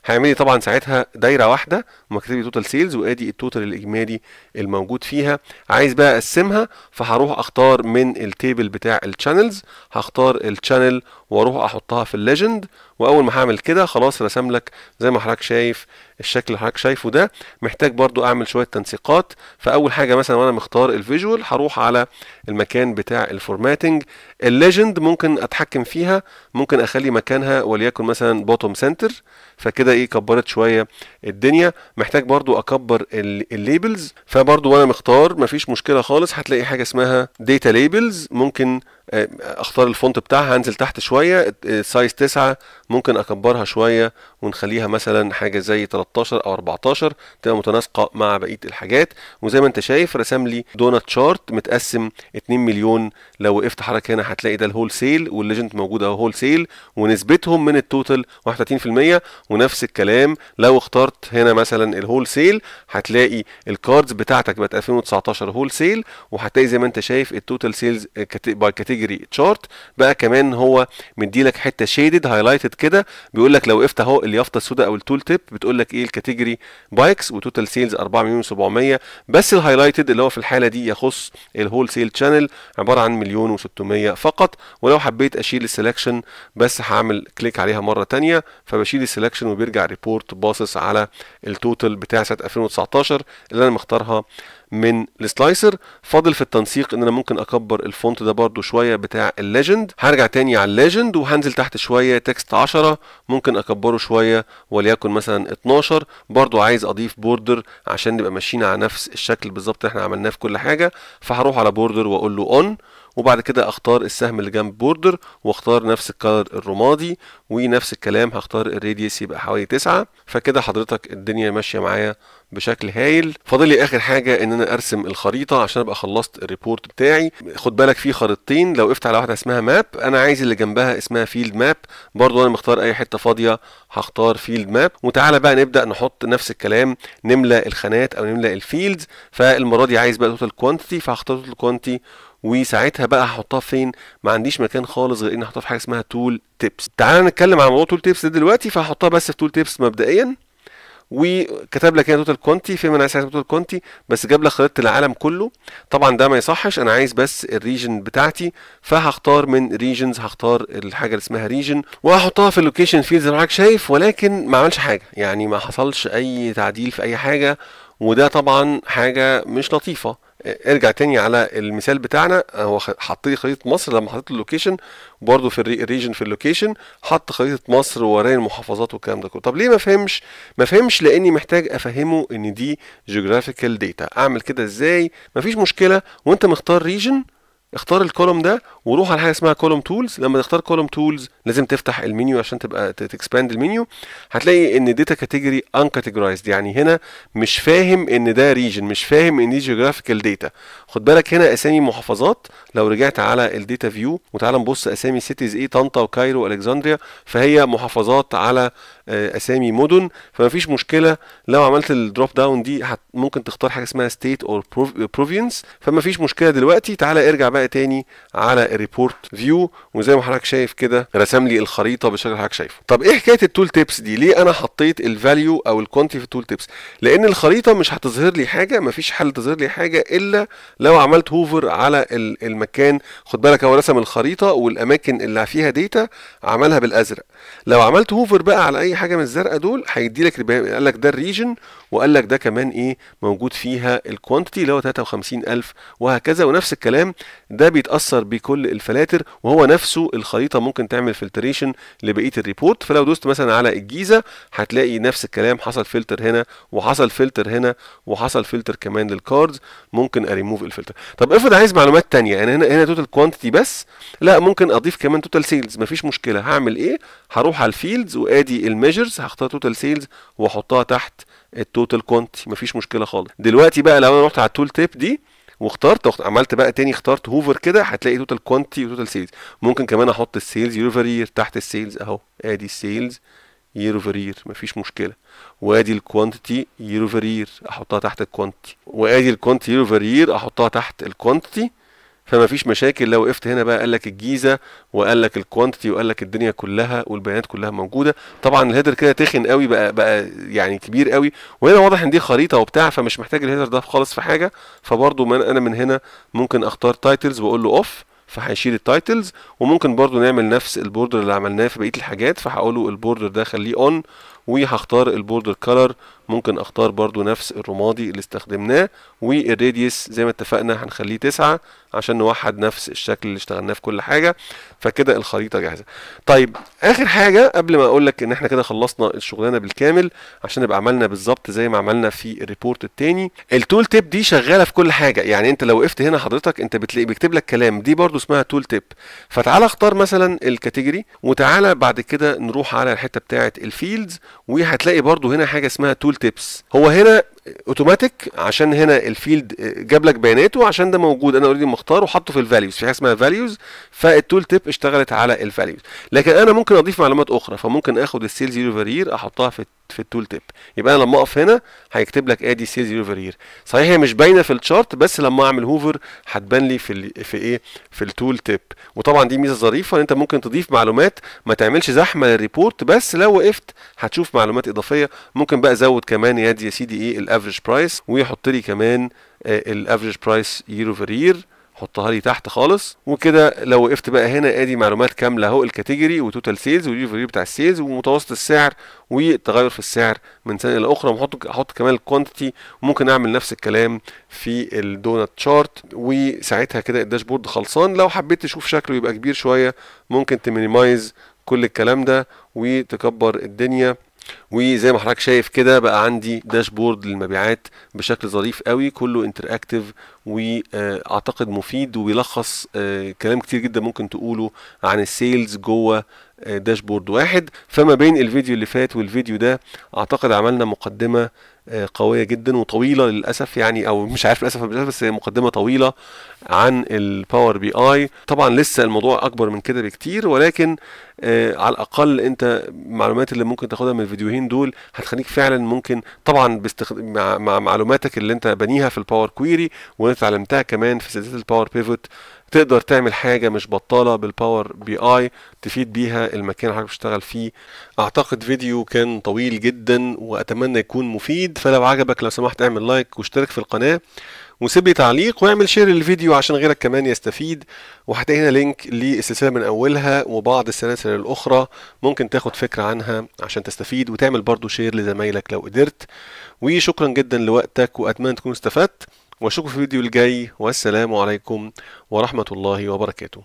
هيعمل لي طبعا ساعتها دايره واحده مكتب لي توتال سيلز وادي التوتال الاجمالي الموجود فيها عايز بقى اقسمها فهروح اختار من التيبل بتاع الشانلز هختار الشانل واروح احطها في الليجند واول ما هعمل كده خلاص رسم لك زي ما حضرتك شايف الشكل اللي حضرتك شايفه ده محتاج برضو اعمل شويه تنسيقات فاول حاجه مثلا وانا مختار الفيجوال هروح على المكان بتاع الفورماتنج الليجند ممكن اتحكم فيها ممكن اخلي مكانها وليكن مثلا بوتوم سنتر فكده ايه كبرت شويه الدنيا محتاج برضو اكبر الليبلز فبرضو وانا مختار مفيش مشكله خالص هتلاقي حاجه اسمها داتا ليبلز ممكن آه، اختار الفونت بتاعها هنزل تحت شويه آه، سايز 9 ممكن اكبرها شويه ونخليها مثلا حاجه زي 13 او 14 تبقى متناسقه مع بقيه الحاجات وزي ما انت شايف رسم لي دونات شارت متقسم 2 مليون لو وقفت حركه هنا هتلاقي ده الهول سيل والليجنت موجوده اهو هول سيل ونسبتهم من التوتال 31% ونفس الكلام لو اخترت هنا مثلا الهول سيل هتلاقي الكاردز بتاعتك بقت 2019 هول سيل وهتلاقي زي ما انت شايف التوتال سيلز باي كاتيجوري تشارت بقى كمان هو مديلك حته شيدد هايلايتد كده بيقول لك لو وقفت اهو اليافطه السوداء او التول تيب بتقول لك ايه الكاتيجوري بايكس وتوتال سيلز 4 مليون و700 بس الهايلايتد اللي هو في الحاله دي يخص الهول سيل شانل عباره عن مليون و600 فقط ولو حبيت اشيل السلكشن بس هعمل كليك عليها مره ثانيه فبشيل السلكشن سيكشن وبيرجع ريبورت باصص على التوتال بتاع سنه 2019 اللي انا مختارها من السلايسر فاضل في التنسيق ان انا ممكن اكبر الفونت ده برده شويه بتاع الليجند هرجع تاني على الليجند وهنزل تحت شويه تكست 10 ممكن اكبره شويه وليكن مثلا 12 برده عايز اضيف بوردر عشان نبقى ماشيين على نفس الشكل بالظبط اللي احنا عملناه في كل حاجه فهروح على بوردر واقول له اون وبعد كده اختار السهم اللي جنب بوردر واختار نفس الكلر الرمادي ونفس الكلام هختار الراديوس يبقى حوالي 9 فكده حضرتك الدنيا ماشيه معايا بشكل هايل فاضل لي اخر حاجه ان انا ارسم الخريطه عشان ابقى خلصت الريبورت بتاعي خد بالك في خريطتين لو وقفت على واحده اسمها ماب انا عايز اللي جنبها اسمها فيلد ماب برضو انا مختار اي حته فاضيه هختار فيلد ماب وتعالى بقى نبدا نحط نفس الكلام نملى الخانات او نملى الفيلدز فالمره دي عايز بقى توتال كوانتيتي فهختار توتال كوانتيتي وساعتها بقى هحطها فين ما عنديش مكان خالص غير اني احطها في حاجه اسمها تول تيبس تعالى نتكلم عن موضوع تول تيبس دلوقتي فهحطها بس في تول تيبس مبدئيا وكتب لك هنا توتال كونتي في انا عايز توتال كونتي بس جاب لك خريطه العالم كله طبعا ده ما يصحش انا عايز بس الريجن بتاعتي فهختار من ريجنز هختار الحاجه اللي اسمها ريجن وهحطها في اللوكيشن فيلد زي ما حضرتك شايف ولكن ما عملش حاجه يعني ما حصلش اي تعديل في اي حاجه وده طبعا حاجه مش لطيفه ارجع تاني على المثال بتاعنا هو حط لي خريطه مصر لما حطيت اللوكيشن برضو في الريجن في اللوكيشن حط خريطه مصر وراي المحافظات والكلام ده كله طب ليه ما فهمش ما فهمش لاني محتاج افهمه ان دي جيوغرافيكال داتا اعمل كده ازاي مفيش مشكله وانت مختار ريجن اختار الكولوم ده وروح على حاجه اسمها كولوم تولز لما تختار كولوم تولز لازم تفتح المنيو عشان تبقى تكسباند المنيو هتلاقي ان داتا كاتيجوري ان كاتيجورايزد يعني هنا مش فاهم ان ده ريجن مش فاهم ان دي جيوغرافيكال داتا خد بالك هنا اسامي محافظات لو رجعت على الداتا فيو وتعالى نبص اسامي سيتيز ايه طنطا وكايرو والكسندريا فهي محافظات على آه، اسامي مدن فمفيش مشكله لو عملت الدروب داون دي ممكن تختار حاجه اسمها ستيت اور بروفينس فمفيش مشكله دلوقتي تعالى ارجع بقى تاني على ريبورت فيو وزي ما حضرتك شايف كده رسم لي الخريطه بالشكل اللي حضرتك شايفه طب ايه حكايه التول تيبس دي ليه انا حطيت الفاليو او الكونتي في التول تيبس لان الخريطه مش هتظهر لي حاجه مفيش حل تظهر لي حاجه الا لو عملت هوفر على المكان خد بالك هو رسم الخريطه والاماكن اللي فيها ديتا عملها بالازرق لو عملت هوفر بقى على اي حاجه من الزرقاء دول هيدي لك قال لك ده الريجن وقال لك ده كمان ايه موجود فيها الكوانتيتي اللي هو 53000 وهكذا ونفس الكلام ده بيتاثر بكل الفلاتر وهو نفسه الخريطه ممكن تعمل فلتريشن لبقيه الريبورت فلو دوست مثلا على الجيزه هتلاقي نفس الكلام حصل فلتر هنا وحصل فلتر هنا وحصل فلتر كمان للكاردز ممكن اريموف الفلتر طب افرض عايز معلومات ثانيه يعني هنا هنا توتال كوانتيتي بس لا ممكن اضيف كمان توتال سيلز مفيش مشكله هعمل ايه هروح على الفيلدز وادي الميجرز هختار توتال سيلز واحطها تحت التوتال كوانتي مفيش مشكله خالص دلوقتي بقى لو انا رحت على التول تيب دي واخترت عملت بقى تاني اخترت هوفر كده هتلاقي توتال كوانتي وتوتال سيلز ممكن كمان احط السيلز يير اوفر يير تحت السيلز اهو ادي السيلز يير اوفر يير مفيش مشكله وادي الكوانتيتي يير اوفر يير احطها تحت الكوانتي وادي الكوانتي يير اوفر يير احطها تحت الكوانتيتي فما فيش مشاكل لو وقفت هنا بقى قال لك الجيزه وقال لك الكوانتيتي وقال لك الدنيا كلها والبيانات كلها موجوده طبعا الهيدر كده تخن قوي بقى بقى يعني كبير قوي وهنا واضح ان دي خريطه وبتاع فمش محتاج الهيدر ده خالص في حاجه فبرضو من انا من هنا ممكن اختار تايتلز واقول له اوف فهيشيل التايتلز وممكن برضو نعمل نفس البوردر اللي عملناه في بقيه الحاجات فهقوله البوردر ده خليه اون وهختار البوردر كلر ممكن اختار برضو نفس الرمادي اللي استخدمناه والراديوس زي ما اتفقنا هنخليه تسعة عشان نوحد نفس الشكل اللي اشتغلناه في كل حاجة فكده الخريطة جاهزة طيب اخر حاجة قبل ما اقولك ان احنا كده خلصنا الشغلانة بالكامل عشان نبقى عملنا بالظبط زي ما عملنا في الريبورت التاني التول تيب دي شغالة في كل حاجة يعني انت لو وقفت هنا حضرتك انت بتلاقي بيكتب لك كلام دي برضو اسمها تول تيب فتعال اختار مثلا الكاتيجوري وتعالى بعد كده نروح على الحتة بتاعة الفيلدز وهتلاقي برضو هنا حاجة اسمها تول تيبس هو هنا اوتوماتيك عشان هنا الفيلد جاب لك بياناته عشان ده موجود انا اوريدي مختاره وحاطه في الفاليوز في حاجه اسمها فاليوز فالتول تيب اشتغلت على الفاليوز لكن انا ممكن اضيف معلومات اخرى فممكن اخد السيلز يورو فارير احطها في في التول تيب يبقى انا لما اقف هنا هيكتب لك ادي سيلز يورو فارير صحيح هي مش باينه في الشارت بس لما اعمل هوفر هتبان لي في في ايه في التول تيب وطبعا دي ميزه ظريفه ان انت ممكن تضيف معلومات ما تعملش زحمه للريبورت بس لو وقفت هتشوف معلومات اضافيه ممكن بقى ازود كمان يا دي يا سيدي ايه الافريج برايس ويحط لي كمان الافريج برايس يير اوفر يير حطها لي تحت خالص وكده لو وقفت بقى هنا ادي معلومات كامله اهو الكاتيجوري وتوتال سيلز واليوفر بتاع السيلز ومتوسط السعر وتغير في السعر من سنه الى اخرى وحط احط كمان الكوانتيتي وممكن اعمل نفس الكلام في الدونات شارت وساعتها كده الداشبورد خلصان لو حبيت تشوف شكله يبقى كبير شويه ممكن تمينيمايز كل الكلام ده وتكبر الدنيا وزي ما حضرتك شايف كده بقى عندي داشبورد للمبيعات بشكل ظريف قوي كله انتراكتيف واعتقد آه، مفيد وبيلخص آه، كلام كتير جدا ممكن تقوله عن السيلز جوه داشبورد آه، واحد فما بين الفيديو اللي فات والفيديو ده اعتقد عملنا مقدمه آه، قويه جدا وطويله للاسف يعني او مش عارف للاسف بس هي مقدمه طويله عن الباور بي اي طبعا لسه الموضوع اكبر من كده بكتير ولكن آه، على الاقل انت المعلومات اللي ممكن تاخدها من الفيديوهين دول هتخليك فعلا ممكن طبعا بستخد... مع, مع معلوماتك اللي انت بنيها في الباور كويري وانت اتعلمتها كمان في سلسله الباور بيفوت تقدر تعمل حاجه مش بطاله بالباور بي اي تفيد بيها المكان اللي حضرتك بتشتغل فيه اعتقد فيديو كان طويل جدا واتمنى يكون مفيد فلو عجبك لو سمحت اعمل لايك واشترك في القناه وسيب لي تعليق واعمل شير للفيديو عشان غيرك كمان يستفيد وهتلاقي هنا لينك للسلسله من اولها وبعض السلاسل الاخرى ممكن تاخد فكره عنها عشان تستفيد وتعمل برضو شير لزمايلك لو قدرت وشكرا جدا لوقتك واتمنى تكون استفدت واشوفكم في الفيديو الجاي والسلام عليكم ورحمة الله وبركاته